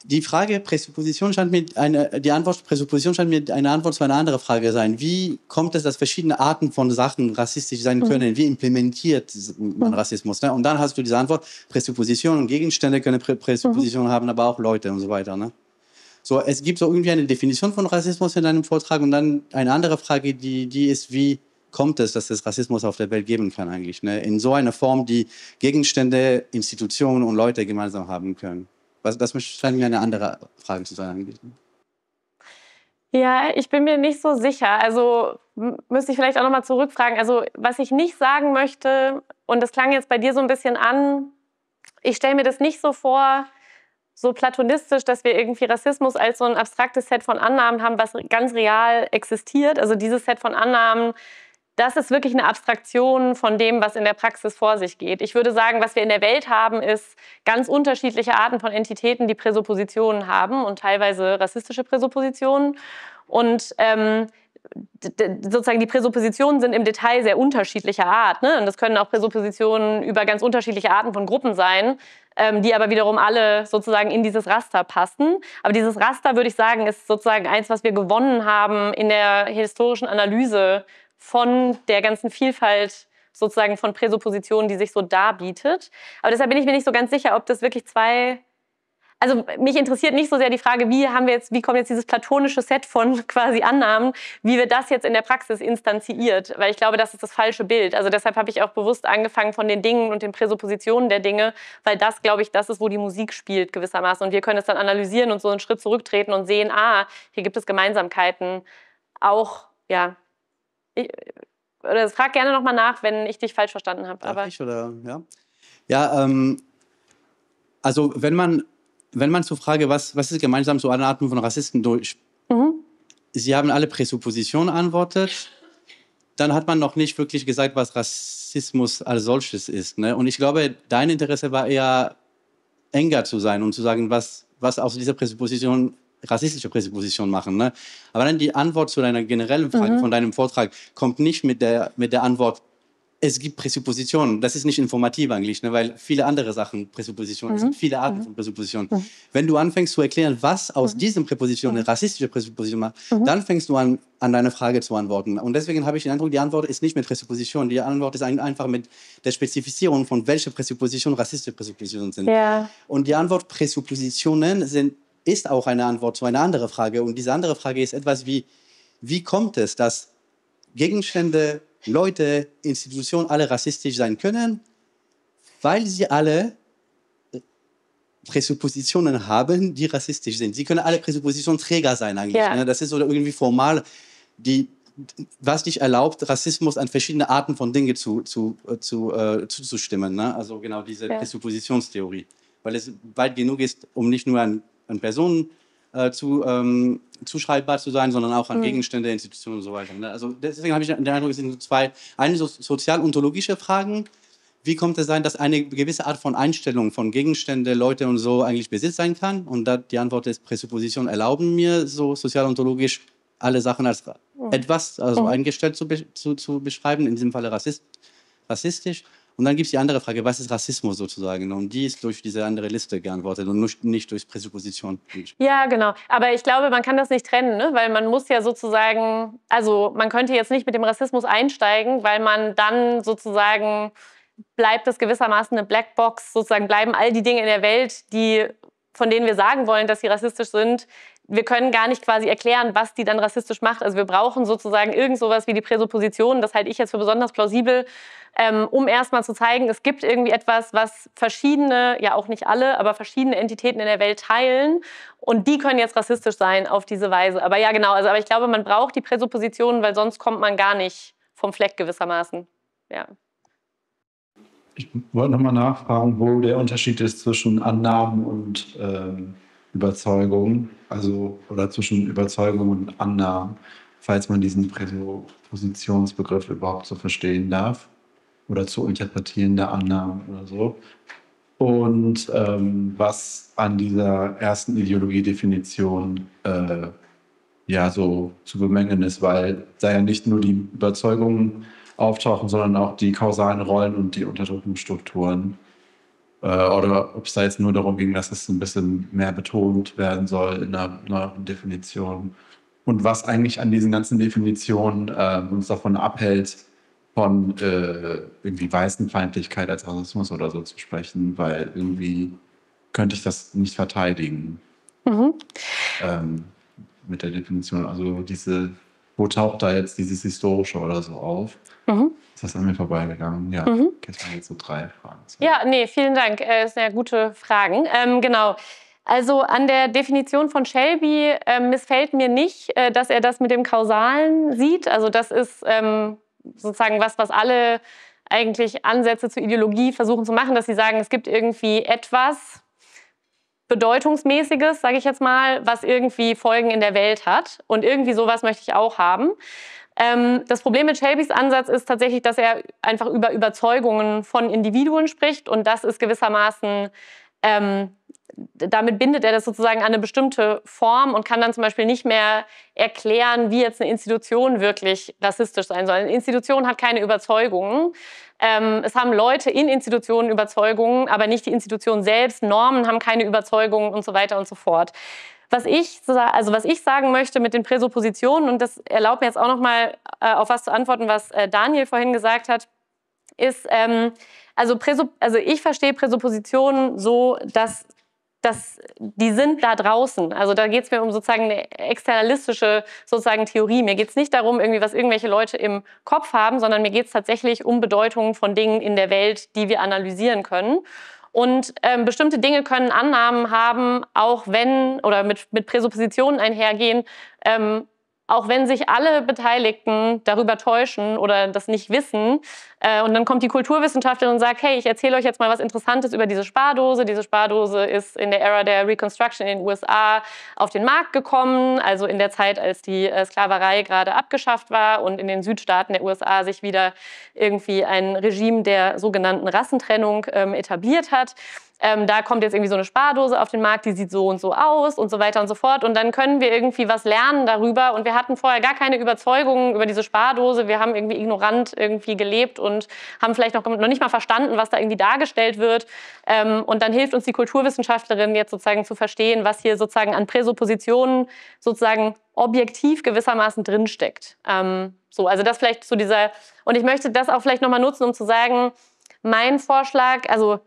die Frage Präsupposition scheint mir eine, die Antwort Präsupposition scheint mir eine Antwort zu einer anderen Frage sein. Wie kommt es, dass verschiedene Arten von Sachen rassistisch sein mhm. können? Wie implementiert man mhm. Rassismus? Ne? Und dann hast du diese Antwort Präsupposition und Gegenstände können Prä Präsupposition mhm. haben, aber auch Leute und so weiter. Ne? So, es gibt so irgendwie eine Definition von Rassismus in deinem Vortrag und dann eine andere Frage, die, die ist, wie kommt es, dass es Rassismus auf der Welt geben kann eigentlich? Ne? In so einer Form, die Gegenstände, Institutionen und Leute gemeinsam haben können was, das scheint mir eine andere Frage zu sein. Ja, ich bin mir nicht so sicher. Also müsste ich vielleicht auch nochmal zurückfragen. Also was ich nicht sagen möchte, und das klang jetzt bei dir so ein bisschen an, ich stelle mir das nicht so vor, so platonistisch, dass wir irgendwie Rassismus als so ein abstraktes Set von Annahmen haben, was ganz real existiert. Also dieses Set von Annahmen das ist wirklich eine Abstraktion von dem, was in der Praxis vor sich geht. Ich würde sagen, was wir in der Welt haben, ist ganz unterschiedliche Arten von Entitäten, die Präsuppositionen haben und teilweise rassistische Präsuppositionen. Und ähm, sozusagen die Präsuppositionen sind im Detail sehr unterschiedlicher Art. Ne? Und das können auch Präsuppositionen über ganz unterschiedliche Arten von Gruppen sein, ähm, die aber wiederum alle sozusagen in dieses Raster passen. Aber dieses Raster, würde ich sagen, ist sozusagen eins, was wir gewonnen haben in der historischen Analyse von der ganzen Vielfalt sozusagen von Präsuppositionen, die sich so darbietet. Aber deshalb bin ich mir nicht so ganz sicher, ob das wirklich zwei also mich interessiert nicht so sehr die Frage, wie haben wir jetzt, wie kommt jetzt dieses platonische Set von quasi Annahmen, wie wird das jetzt in der Praxis instanziiert? Weil ich glaube, das ist das falsche Bild. Also deshalb habe ich auch bewusst angefangen von den Dingen und den Präsuppositionen der Dinge, weil das, glaube ich, das ist, wo die Musik spielt gewissermaßen. Und wir können es dann analysieren und so einen Schritt zurücktreten und sehen, ah, hier gibt es Gemeinsamkeiten. Auch, ja, ich, oder frag gerne nochmal nach, wenn ich dich falsch verstanden habe. Aber ich oder ja. Ja, ähm, also wenn man, wenn man zur Frage, was, was ist gemeinsam so eine Art von Rassisten durch? Mhm. Sie haben alle Präsuppositionen antwortet. Dann hat man noch nicht wirklich gesagt, was Rassismus als solches ist. Ne? Und ich glaube, dein Interesse war eher enger zu sein und zu sagen, was, was aus dieser Präsupposition rassistische Präposition machen. Ne? Aber dann die Antwort zu deiner generellen Frage mhm. von deinem Vortrag kommt nicht mit der, mit der Antwort, es gibt Präsuppositionen. Das ist nicht informativ eigentlich, ne? weil viele andere Sachen Präsuppositionen, mhm. es viele Arten mhm. von Präsuppositionen. Mhm. Wenn du anfängst zu erklären, was aus mhm. diesen Präpositionen eine mhm. rassistische Präsupposition macht, mhm. dann fängst du an, an deine Frage zu antworten. Und deswegen habe ich den Eindruck, die Antwort ist nicht mit Präsuppositionen, die Antwort ist einfach mit der Spezifizierung von welche Präsuppositionen rassistische Präsuppositionen sind. Ja. Und die Antwort Präsuppositionen sind ist auch eine Antwort zu einer anderen Frage. Und diese andere Frage ist etwas wie, wie kommt es, dass Gegenstände, Leute, Institutionen alle rassistisch sein können, weil sie alle äh, Präsuppositionen haben, die rassistisch sind. Sie können alle Präsuppositionsträger sein eigentlich. Ja. Ne? Das ist so irgendwie formal, die, was dich erlaubt, Rassismus an verschiedene Arten von Dingen zu, zu, äh, zu, äh, zuzustimmen. Ne? Also genau diese ja. Präsuppositionstheorie. Weil es weit genug ist, um nicht nur an an Personen äh, zu, ähm, zuschreibbar zu sein, sondern auch an mhm. Gegenstände, Institutionen und so weiter. Ne? Also deswegen habe ich den Eindruck, es sind zwei, eine so sozial-ontologische Fragen, wie kommt es sein, dass eine gewisse Art von Einstellung von Gegenstände, Leute und so eigentlich Besitz sein kann? Und da die Antwort ist, Präsuppositionen erlauben mir so sozial-ontologisch alle Sachen als mhm. etwas, also mhm. eingestellt zu, zu, zu beschreiben, in diesem Falle Rassist, rassistisch. Und dann gibt es die andere Frage, was ist Rassismus sozusagen? Und die ist durch diese andere Liste geantwortet und nicht, durch Präsupposition. Ja, genau. Aber ich glaube, man kann das nicht trennen, ne? weil man muss ja sozusagen, also man könnte jetzt nicht mit dem Rassismus einsteigen, weil man dann sozusagen bleibt es gewissermaßen eine Blackbox, sozusagen bleiben all die Dinge in der Welt, die von denen wir sagen wollen, dass sie rassistisch sind, wir können gar nicht quasi erklären, was die dann rassistisch macht. Also wir brauchen sozusagen irgend sowas wie die Präsupposition, das halte ich jetzt für besonders plausibel, ähm, um erstmal zu zeigen, es gibt irgendwie etwas, was verschiedene, ja auch nicht alle, aber verschiedene Entitäten in der Welt teilen und die können jetzt rassistisch sein auf diese Weise. Aber ja, genau, also aber ich glaube, man braucht die Präsuppositionen, weil sonst kommt man gar nicht vom Fleck gewissermaßen. Ja. Ich wollte nochmal nachfragen, wo der Unterschied ist zwischen Annahmen und ähm Überzeugung, also oder zwischen Überzeugung und Annahmen, falls man diesen Präpositionsbegriff überhaupt so verstehen darf oder zu interpretieren der Annahmen oder so. Und ähm, was an dieser ersten Ideologiedefinition äh, ja so zu bemängeln ist, weil da ja nicht nur die Überzeugungen auftauchen, sondern auch die kausalen Rollen und die Unterdrückungsstrukturen äh, oder ob es da jetzt nur darum ging, dass es ein bisschen mehr betont werden soll in einer neuen Definition. Und was eigentlich an diesen ganzen Definitionen äh, uns davon abhält, von äh, irgendwie Weißenfeindlichkeit als Rassismus oder so zu sprechen, weil irgendwie könnte ich das nicht verteidigen. Mhm. Ähm, mit der Definition. Also diese, wo taucht da jetzt dieses Historische oder so auf? Mhm. Ist das an mir vorbeigegangen? Ja, mhm. jetzt waren jetzt so drei Fragen. So. Ja, nee, vielen Dank. Äh, das sind ja gute Fragen. Ähm, genau. Also an der Definition von Shelby äh, missfällt mir nicht, äh, dass er das mit dem Kausalen sieht. Also das ist ähm, sozusagen was, was alle eigentlich Ansätze zur Ideologie versuchen zu machen, dass sie sagen, es gibt irgendwie etwas Bedeutungsmäßiges, sage ich jetzt mal, was irgendwie Folgen in der Welt hat. Und irgendwie sowas möchte ich auch haben. Ähm, das Problem mit Shelbys Ansatz ist tatsächlich, dass er einfach über Überzeugungen von Individuen spricht und das ist gewissermaßen ähm, damit bindet er das sozusagen an eine bestimmte Form und kann dann zum Beispiel nicht mehr erklären, wie jetzt eine Institution wirklich rassistisch sein soll. Eine Institution hat keine Überzeugungen. Ähm, es haben Leute in Institutionen Überzeugungen, aber nicht die Institution selbst. Normen haben keine Überzeugungen und so weiter und so fort. Was ich, also was ich sagen möchte mit den Präsuppositionen, und das erlaubt mir jetzt auch nochmal äh, auf was zu antworten, was äh, Daniel vorhin gesagt hat, ist, ähm, also, also ich verstehe Präsuppositionen so, dass das, die sind da draußen. Also da geht es mir um sozusagen eine externalistische sozusagen Theorie. Mir geht es nicht darum, irgendwie, was irgendwelche Leute im Kopf haben, sondern mir geht es tatsächlich um Bedeutungen von Dingen in der Welt, die wir analysieren können. Und ähm, bestimmte Dinge können Annahmen haben, auch wenn oder mit, mit Präsuppositionen einhergehen, ähm, auch wenn sich alle Beteiligten darüber täuschen oder das nicht wissen. Äh, und dann kommt die Kulturwissenschaftlerin und sagt, hey, ich erzähle euch jetzt mal was Interessantes über diese Spardose. Diese Spardose ist in der Ära der Reconstruction in den USA auf den Markt gekommen, also in der Zeit, als die äh, Sklaverei gerade abgeschafft war und in den Südstaaten der USA sich wieder irgendwie ein Regime der sogenannten Rassentrennung ähm, etabliert hat ähm, da kommt jetzt irgendwie so eine Spardose auf den Markt, die sieht so und so aus und so weiter und so fort. Und dann können wir irgendwie was lernen darüber. Und wir hatten vorher gar keine Überzeugungen über diese Spardose. Wir haben irgendwie ignorant irgendwie gelebt und haben vielleicht noch, noch nicht mal verstanden, was da irgendwie dargestellt wird. Ähm, und dann hilft uns die Kulturwissenschaftlerin jetzt sozusagen zu verstehen, was hier sozusagen an Präsuppositionen sozusagen objektiv gewissermaßen drinsteckt. Ähm, so, also das vielleicht zu dieser, und ich möchte das auch vielleicht nochmal nutzen, um zu sagen, mein Vorschlag, also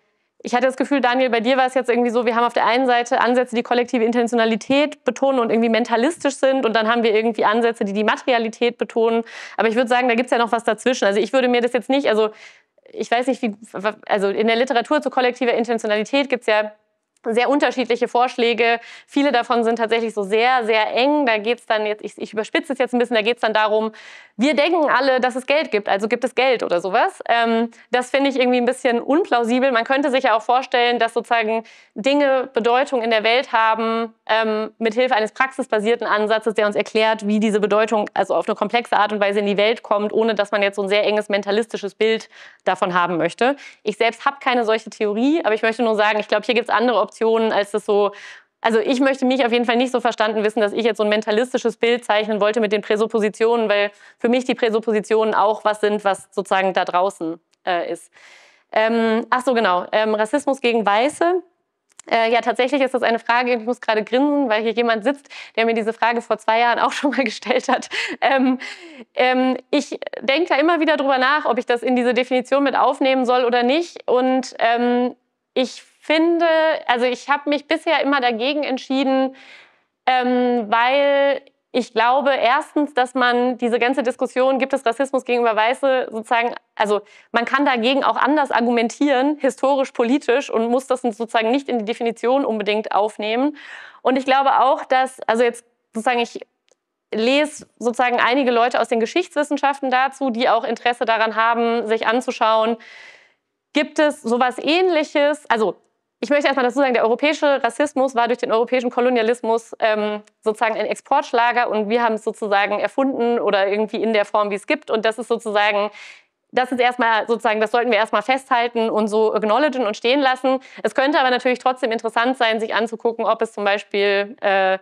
ich hatte das Gefühl, Daniel, bei dir war es jetzt irgendwie so, wir haben auf der einen Seite Ansätze, die kollektive Intentionalität betonen und irgendwie mentalistisch sind und dann haben wir irgendwie Ansätze, die die Materialität betonen. Aber ich würde sagen, da gibt es ja noch was dazwischen. Also ich würde mir das jetzt nicht, also ich weiß nicht, wie, also in der Literatur zu kollektiver Intentionalität gibt es ja sehr unterschiedliche Vorschläge. Viele davon sind tatsächlich so sehr, sehr eng. Da geht es dann jetzt, ich, ich überspitze es jetzt ein bisschen, da geht es dann darum, wir denken alle, dass es Geld gibt, also gibt es Geld oder sowas. Ähm, das finde ich irgendwie ein bisschen unplausibel. Man könnte sich ja auch vorstellen, dass sozusagen Dinge Bedeutung in der Welt haben, ähm, mithilfe eines praxisbasierten Ansatzes, der uns erklärt, wie diese Bedeutung also auf eine komplexe Art und Weise in die Welt kommt, ohne dass man jetzt so ein sehr enges mentalistisches Bild davon haben möchte. Ich selbst habe keine solche Theorie, aber ich möchte nur sagen, ich glaube, hier gibt es andere Optionen, als das so also ich möchte mich auf jeden Fall nicht so verstanden wissen, dass ich jetzt so ein mentalistisches Bild zeichnen wollte mit den Präsuppositionen, weil für mich die Präsuppositionen auch was sind, was sozusagen da draußen äh, ist. Ähm, ach so, genau. Ähm, Rassismus gegen Weiße. Äh, ja, tatsächlich ist das eine Frage, ich muss gerade grinsen, weil hier jemand sitzt, der mir diese Frage vor zwei Jahren auch schon mal gestellt hat. Ähm, ähm, ich denke da immer wieder drüber nach, ob ich das in diese Definition mit aufnehmen soll oder nicht. Und ähm, ich finde, also ich habe mich bisher immer dagegen entschieden, ähm, weil ich glaube erstens, dass man diese ganze Diskussion, gibt es Rassismus gegenüber Weiße, sozusagen, also man kann dagegen auch anders argumentieren, historisch, politisch und muss das sozusagen nicht in die Definition unbedingt aufnehmen. Und ich glaube auch, dass, also jetzt sozusagen, ich lese sozusagen einige Leute aus den Geschichtswissenschaften dazu, die auch Interesse daran haben, sich anzuschauen, gibt es sowas ähnliches, also ich möchte erstmal dazu sagen, der europäische Rassismus war durch den europäischen Kolonialismus ähm, sozusagen ein Exportschlager und wir haben es sozusagen erfunden oder irgendwie in der Form, wie es gibt. Und das ist sozusagen das ist erstmal sozusagen, das sollten wir erstmal festhalten und so acknowledgen und stehen lassen. Es könnte aber natürlich trotzdem interessant sein, sich anzugucken, ob es zum Beispiel äh,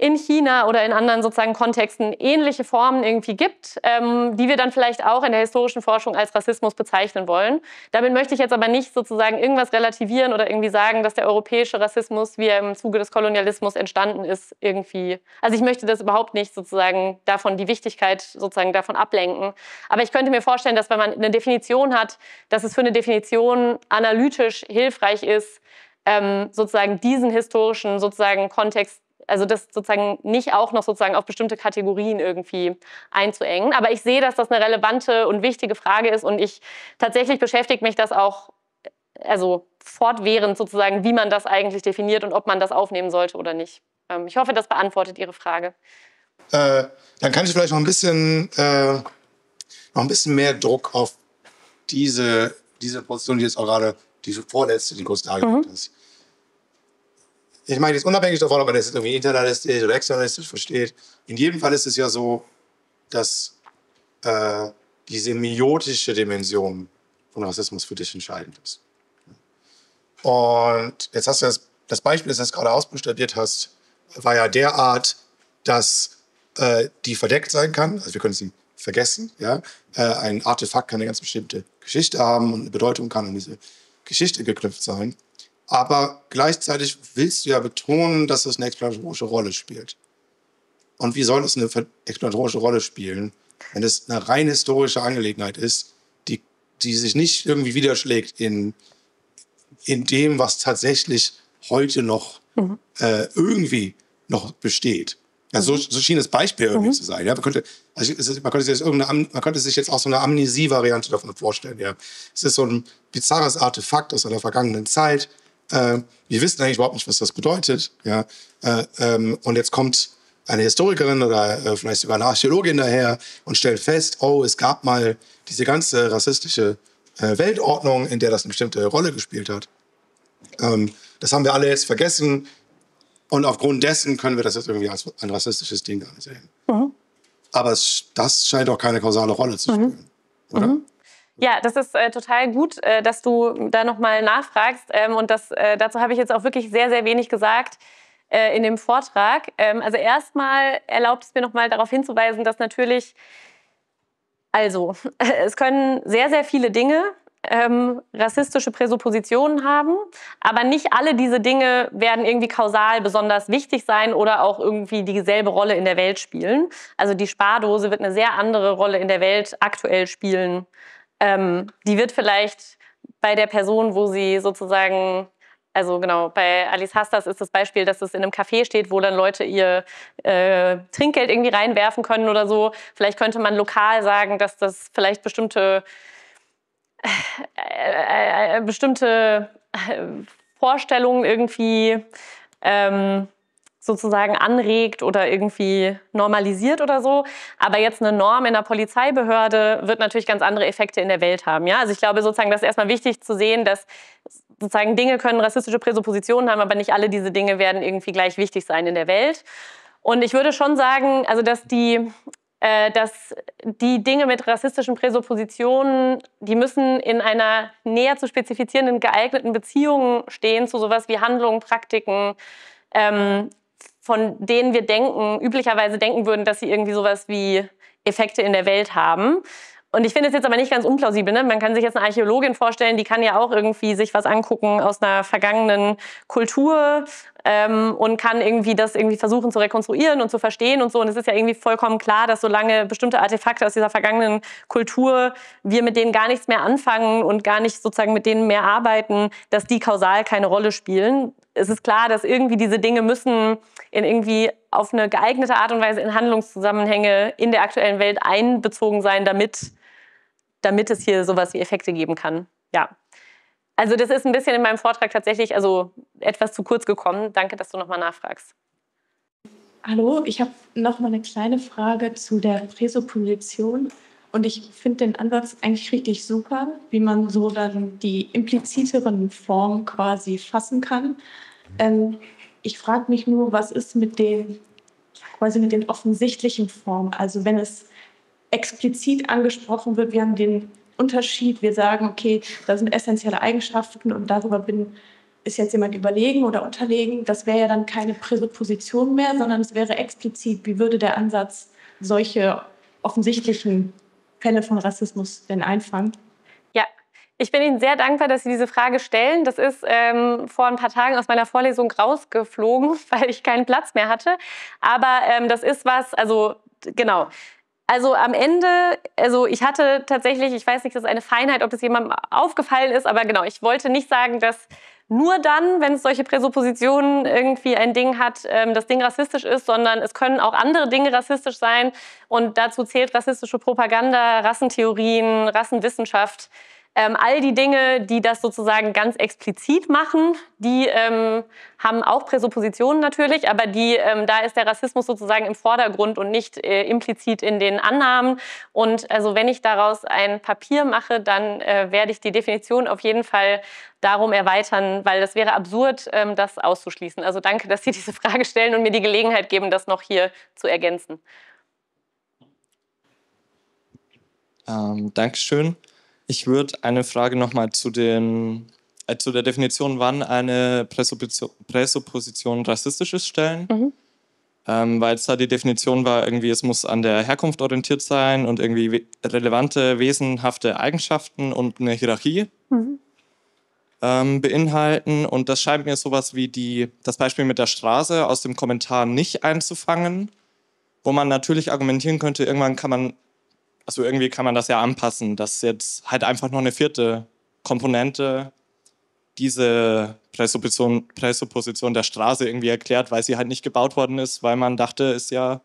in China oder in anderen sozusagen Kontexten ähnliche Formen irgendwie gibt, ähm, die wir dann vielleicht auch in der historischen Forschung als Rassismus bezeichnen wollen. Damit möchte ich jetzt aber nicht sozusagen irgendwas relativieren oder irgendwie sagen, dass der europäische Rassismus, wie er im Zuge des Kolonialismus entstanden ist, irgendwie. Also ich möchte das überhaupt nicht sozusagen davon die Wichtigkeit sozusagen davon ablenken. Aber ich könnte mir vorstellen, dass wenn man eine Definition hat, dass es für eine Definition analytisch hilfreich ist, ähm, sozusagen diesen historischen sozusagen Kontext also das sozusagen nicht auch noch sozusagen auf bestimmte Kategorien irgendwie einzuengen. Aber ich sehe, dass das eine relevante und wichtige Frage ist und ich tatsächlich beschäftigt mich das auch, also fortwährend sozusagen, wie man das eigentlich definiert und ob man das aufnehmen sollte oder nicht. Ähm, ich hoffe, das beantwortet Ihre Frage. Äh, dann kann ich vielleicht noch ein bisschen, äh, noch ein bisschen mehr Druck auf diese, diese Position, die jetzt auch gerade diese vorletzte, die kurz dargestellt mhm. ist ich meine, jetzt unabhängig davon, ob man das irgendwie internalistisch oder externalistisch versteht, in jedem Fall ist es ja so, dass äh, die semiotische Dimension von Rassismus für dich entscheidend ist. Und jetzt hast du das, das Beispiel, das du gerade ausbuchstabiert hast, war ja derart, dass äh, die verdeckt sein kann. Also wir können sie vergessen. Ja? Äh, ein Artefakt kann eine ganz bestimmte Geschichte haben und eine Bedeutung kann an diese Geschichte geknüpft sein. Aber gleichzeitig willst du ja betonen, dass es eine exploratorische Rolle spielt. Und wie soll es eine exploratorische Rolle spielen, wenn es eine rein historische Angelegenheit ist, die, die sich nicht irgendwie widerschlägt in, in dem, was tatsächlich heute noch mhm. äh, irgendwie noch besteht. Ja, so, mhm. so schien das Beispiel irgendwie mhm. zu sein. Ja, man, könnte, also ist, man, könnte sich jetzt man könnte sich jetzt auch so eine Amnesie-Variante davon vorstellen. Ja. Es ist so ein bizarres Artefakt aus einer vergangenen Zeit, äh, wir wissen eigentlich überhaupt nicht, was das bedeutet. Ja? Äh, ähm, und jetzt kommt eine Historikerin oder äh, vielleicht sogar eine Archäologin daher und stellt fest, oh, es gab mal diese ganze rassistische äh, Weltordnung, in der das eine bestimmte Rolle gespielt hat. Ähm, das haben wir alle jetzt vergessen. Und aufgrund dessen können wir das jetzt irgendwie als ein rassistisches Ding gar ansehen. Mhm. Aber es, das scheint auch keine kausale Rolle zu mhm. spielen. Mhm. Oder? Mhm. Ja, das ist äh, total gut, äh, dass du da nochmal nachfragst. Ähm, und das, äh, dazu habe ich jetzt auch wirklich sehr, sehr wenig gesagt äh, in dem Vortrag. Ähm, also erstmal erlaubt es mir nochmal darauf hinzuweisen, dass natürlich, also es können sehr, sehr viele Dinge ähm, rassistische Präsuppositionen haben, aber nicht alle diese Dinge werden irgendwie kausal besonders wichtig sein oder auch irgendwie dieselbe Rolle in der Welt spielen. Also die Spardose wird eine sehr andere Rolle in der Welt aktuell spielen ähm, die wird vielleicht bei der Person, wo sie sozusagen also genau, bei Alice Hastas ist das Beispiel, dass es in einem Café steht, wo dann Leute ihr äh, Trinkgeld irgendwie reinwerfen können oder so. Vielleicht könnte man lokal sagen, dass das vielleicht bestimmte, äh, äh, äh bestimmte äh, Vorstellungen irgendwie ähm, sozusagen anregt oder irgendwie normalisiert oder so. Aber jetzt eine Norm in der Polizeibehörde wird natürlich ganz andere Effekte in der Welt haben. Ja? Also ich glaube sozusagen, das ist erstmal wichtig zu sehen, dass sozusagen Dinge können rassistische Präsuppositionen haben, aber nicht alle diese Dinge werden irgendwie gleich wichtig sein in der Welt. Und ich würde schon sagen, also dass die äh, dass die Dinge mit rassistischen Präsuppositionen, die müssen in einer näher zu spezifizierenden geeigneten Beziehung stehen zu sowas wie Handlungen, Praktiken ähm, von denen wir denken, üblicherweise denken würden, dass sie irgendwie sowas wie Effekte in der Welt haben. Und ich finde es jetzt aber nicht ganz unplausibel. Ne? Man kann sich jetzt eine Archäologin vorstellen, die kann ja auch irgendwie sich was angucken aus einer vergangenen Kultur ähm, und kann irgendwie das irgendwie versuchen zu rekonstruieren und zu verstehen und so. Und es ist ja irgendwie vollkommen klar, dass solange bestimmte Artefakte aus dieser vergangenen Kultur wir mit denen gar nichts mehr anfangen und gar nicht sozusagen mit denen mehr arbeiten, dass die kausal keine Rolle spielen. Es ist klar, dass irgendwie diese Dinge müssen in irgendwie auf eine geeignete Art und Weise in Handlungszusammenhänge in der aktuellen Welt einbezogen sein, damit, damit es hier sowas wie Effekte geben kann. Ja. Also das ist ein bisschen in meinem Vortrag tatsächlich also etwas zu kurz gekommen. Danke, dass du nochmal nachfragst. Hallo, ich habe noch mal eine kleine Frage zu der Präsupposition. Und ich finde den Ansatz eigentlich richtig super, wie man so dann die impliziteren Formen quasi fassen kann. Ähm, ich frage mich nur, was ist mit den quasi mit den offensichtlichen Formen? Also wenn es explizit angesprochen wird, wir haben den Unterschied, wir sagen, okay, da sind essentielle Eigenschaften und darüber bin, ist jetzt jemand überlegen oder unterlegen, das wäre ja dann keine Präposition mehr, sondern es wäre explizit, wie würde der Ansatz solche offensichtlichen Fälle von Rassismus denn einfangen? Ich bin Ihnen sehr dankbar, dass Sie diese Frage stellen. Das ist ähm, vor ein paar Tagen aus meiner Vorlesung rausgeflogen, weil ich keinen Platz mehr hatte. Aber ähm, das ist was, also genau. Also am Ende, also ich hatte tatsächlich, ich weiß nicht, das ist eine Feinheit, ob das jemandem aufgefallen ist, aber genau, ich wollte nicht sagen, dass nur dann, wenn es solche Präsuppositionen irgendwie ein Ding hat, ähm, das Ding rassistisch ist, sondern es können auch andere Dinge rassistisch sein. Und dazu zählt rassistische Propaganda, Rassentheorien, Rassenwissenschaft. Ähm, all die Dinge, die das sozusagen ganz explizit machen, die ähm, haben auch Präsuppositionen natürlich, aber die, ähm, da ist der Rassismus sozusagen im Vordergrund und nicht äh, implizit in den Annahmen. Und also wenn ich daraus ein Papier mache, dann äh, werde ich die Definition auf jeden Fall darum erweitern, weil das wäre absurd, ähm, das auszuschließen. Also danke, dass Sie diese Frage stellen und mir die Gelegenheit geben, das noch hier zu ergänzen. Ähm, Dankeschön. Ich würde eine Frage nochmal zu, äh, zu der Definition, wann eine Präsupposition, Präsupposition rassistisch ist, stellen. Mhm. Ähm, weil es da die Definition war, irgendwie, es muss an der Herkunft orientiert sein und irgendwie we relevante, wesenhafte Eigenschaften und eine Hierarchie mhm. ähm, beinhalten. Und das scheint mir sowas wie die, das Beispiel mit der Straße aus dem Kommentar nicht einzufangen, wo man natürlich argumentieren könnte, irgendwann kann man also irgendwie kann man das ja anpassen, dass jetzt halt einfach noch eine vierte Komponente diese Präsupposition, Präsupposition der Straße irgendwie erklärt, weil sie halt nicht gebaut worden ist, weil man dachte, ist ja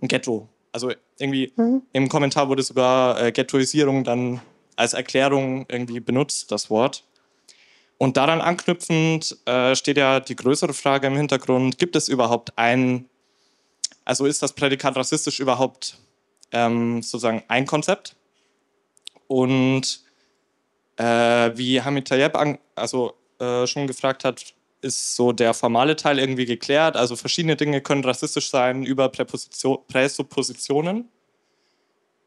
ein Ghetto. Also irgendwie mhm. im Kommentar wurde sogar äh, Ghettoisierung dann als Erklärung irgendwie benutzt, das Wort. Und daran anknüpfend äh, steht ja die größere Frage im Hintergrund, gibt es überhaupt ein, also ist das Prädikat rassistisch überhaupt ähm, sozusagen ein Konzept. Und äh, wie Hamid Tayeb an, also, äh, schon gefragt hat, ist so der formale Teil irgendwie geklärt. Also verschiedene Dinge können rassistisch sein über Präposition, Präsuppositionen.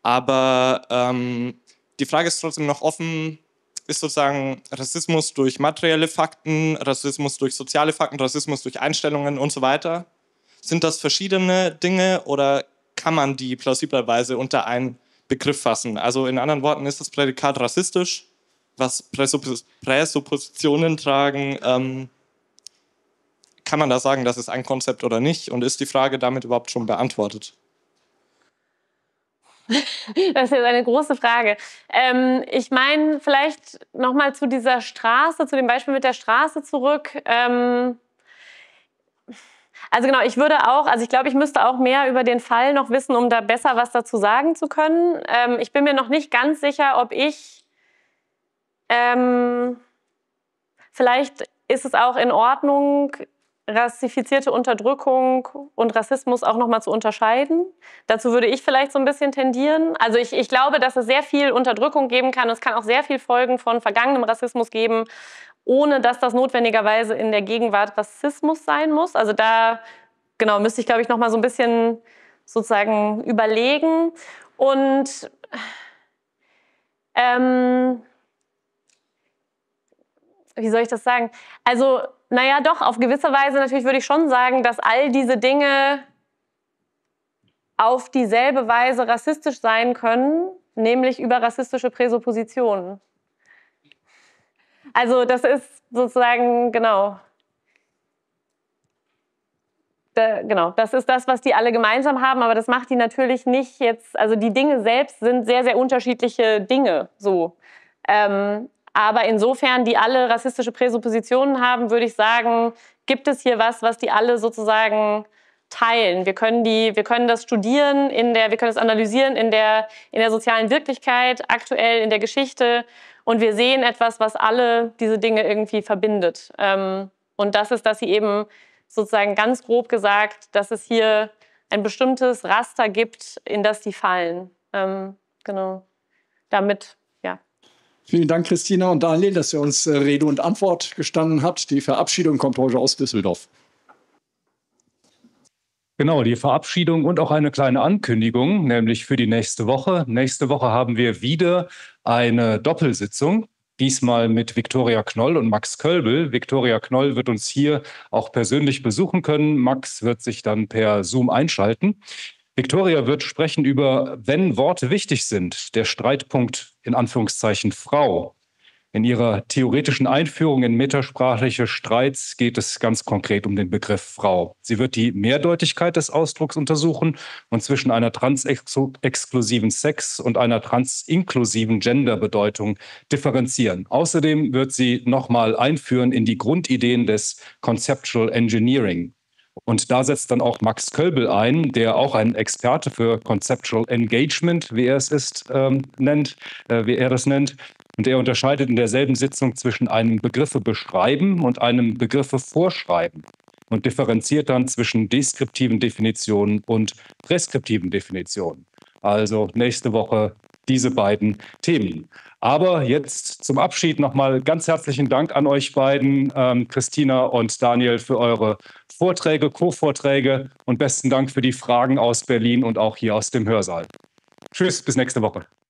Aber ähm, die Frage ist trotzdem noch offen, ist sozusagen Rassismus durch materielle Fakten, Rassismus durch soziale Fakten, Rassismus durch Einstellungen und so weiter. Sind das verschiedene Dinge oder kann man die plausiblerweise unter einen Begriff fassen. Also in anderen Worten ist das Prädikat rassistisch, was Präsuppositionen tragen. Ähm, kann man da sagen, das ist ein Konzept oder nicht? Und ist die Frage damit überhaupt schon beantwortet? Das ist eine große Frage. Ähm, ich meine, vielleicht nochmal zu dieser Straße, zu dem Beispiel mit der Straße zurück. Ähm also genau, ich würde auch, also ich glaube, ich müsste auch mehr über den Fall noch wissen, um da besser was dazu sagen zu können. Ähm, ich bin mir noch nicht ganz sicher, ob ich ähm, vielleicht ist es auch in Ordnung, rassifizierte Unterdrückung und Rassismus auch nochmal zu unterscheiden. Dazu würde ich vielleicht so ein bisschen tendieren. Also ich, ich glaube, dass es sehr viel Unterdrückung geben kann. Es kann auch sehr viel Folgen von vergangenem Rassismus geben ohne dass das notwendigerweise in der Gegenwart Rassismus sein muss. Also da genau müsste ich glaube ich noch mal so ein bisschen sozusagen überlegen und ähm, wie soll ich das sagen? Also naja, doch, auf gewisse Weise natürlich würde ich schon sagen, dass all diese Dinge auf dieselbe Weise rassistisch sein können, nämlich über rassistische Präsuppositionen. Also das ist sozusagen, genau. Da, genau, das ist das, was die alle gemeinsam haben, aber das macht die natürlich nicht jetzt, also die Dinge selbst sind sehr, sehr unterschiedliche Dinge so. Ähm, aber insofern, die alle rassistische Präsuppositionen haben, würde ich sagen, gibt es hier was, was die alle sozusagen teilen. Wir können die, wir können das studieren in der, wir können das analysieren in der, in der sozialen Wirklichkeit, aktuell in der Geschichte. Und wir sehen etwas, was alle diese Dinge irgendwie verbindet. Ähm, und das ist, dass sie eben sozusagen ganz grob gesagt, dass es hier ein bestimmtes Raster gibt, in das die fallen. Ähm, genau. Damit Vielen Dank, Christina und Daniel, dass ihr uns äh, Rede und Antwort gestanden habt. Die Verabschiedung kommt heute aus Düsseldorf. Genau, die Verabschiedung und auch eine kleine Ankündigung, nämlich für die nächste Woche. Nächste Woche haben wir wieder eine Doppelsitzung. Diesmal mit Viktoria Knoll und Max Kölbel. Viktoria Knoll wird uns hier auch persönlich besuchen können. Max wird sich dann per Zoom einschalten. Viktoria wird sprechen über, wenn Worte wichtig sind, der Streitpunkt in Anführungszeichen Frau. In ihrer theoretischen Einführung in metasprachliche Streits geht es ganz konkret um den Begriff Frau. Sie wird die Mehrdeutigkeit des Ausdrucks untersuchen und zwischen einer transexklusiven Sex- und einer transinklusiven Gender-Bedeutung differenzieren. Außerdem wird sie nochmal einführen in die Grundideen des Conceptual Engineering, und da setzt dann auch Max Kölbel ein, der auch ein Experte für Conceptual Engagement, wie er es ist, ähm, nennt, äh, wie er das nennt, und er unterscheidet in derselben Sitzung zwischen einem Begriffe beschreiben und einem Begriffe vorschreiben und differenziert dann zwischen deskriptiven Definitionen und preskriptiven Definitionen. Also nächste Woche diese beiden Themen. Aber jetzt zum Abschied nochmal ganz herzlichen Dank an euch beiden, ähm, Christina und Daniel, für eure Vorträge, Co-Vorträge und besten Dank für die Fragen aus Berlin und auch hier aus dem Hörsaal. Tschüss, bis nächste Woche.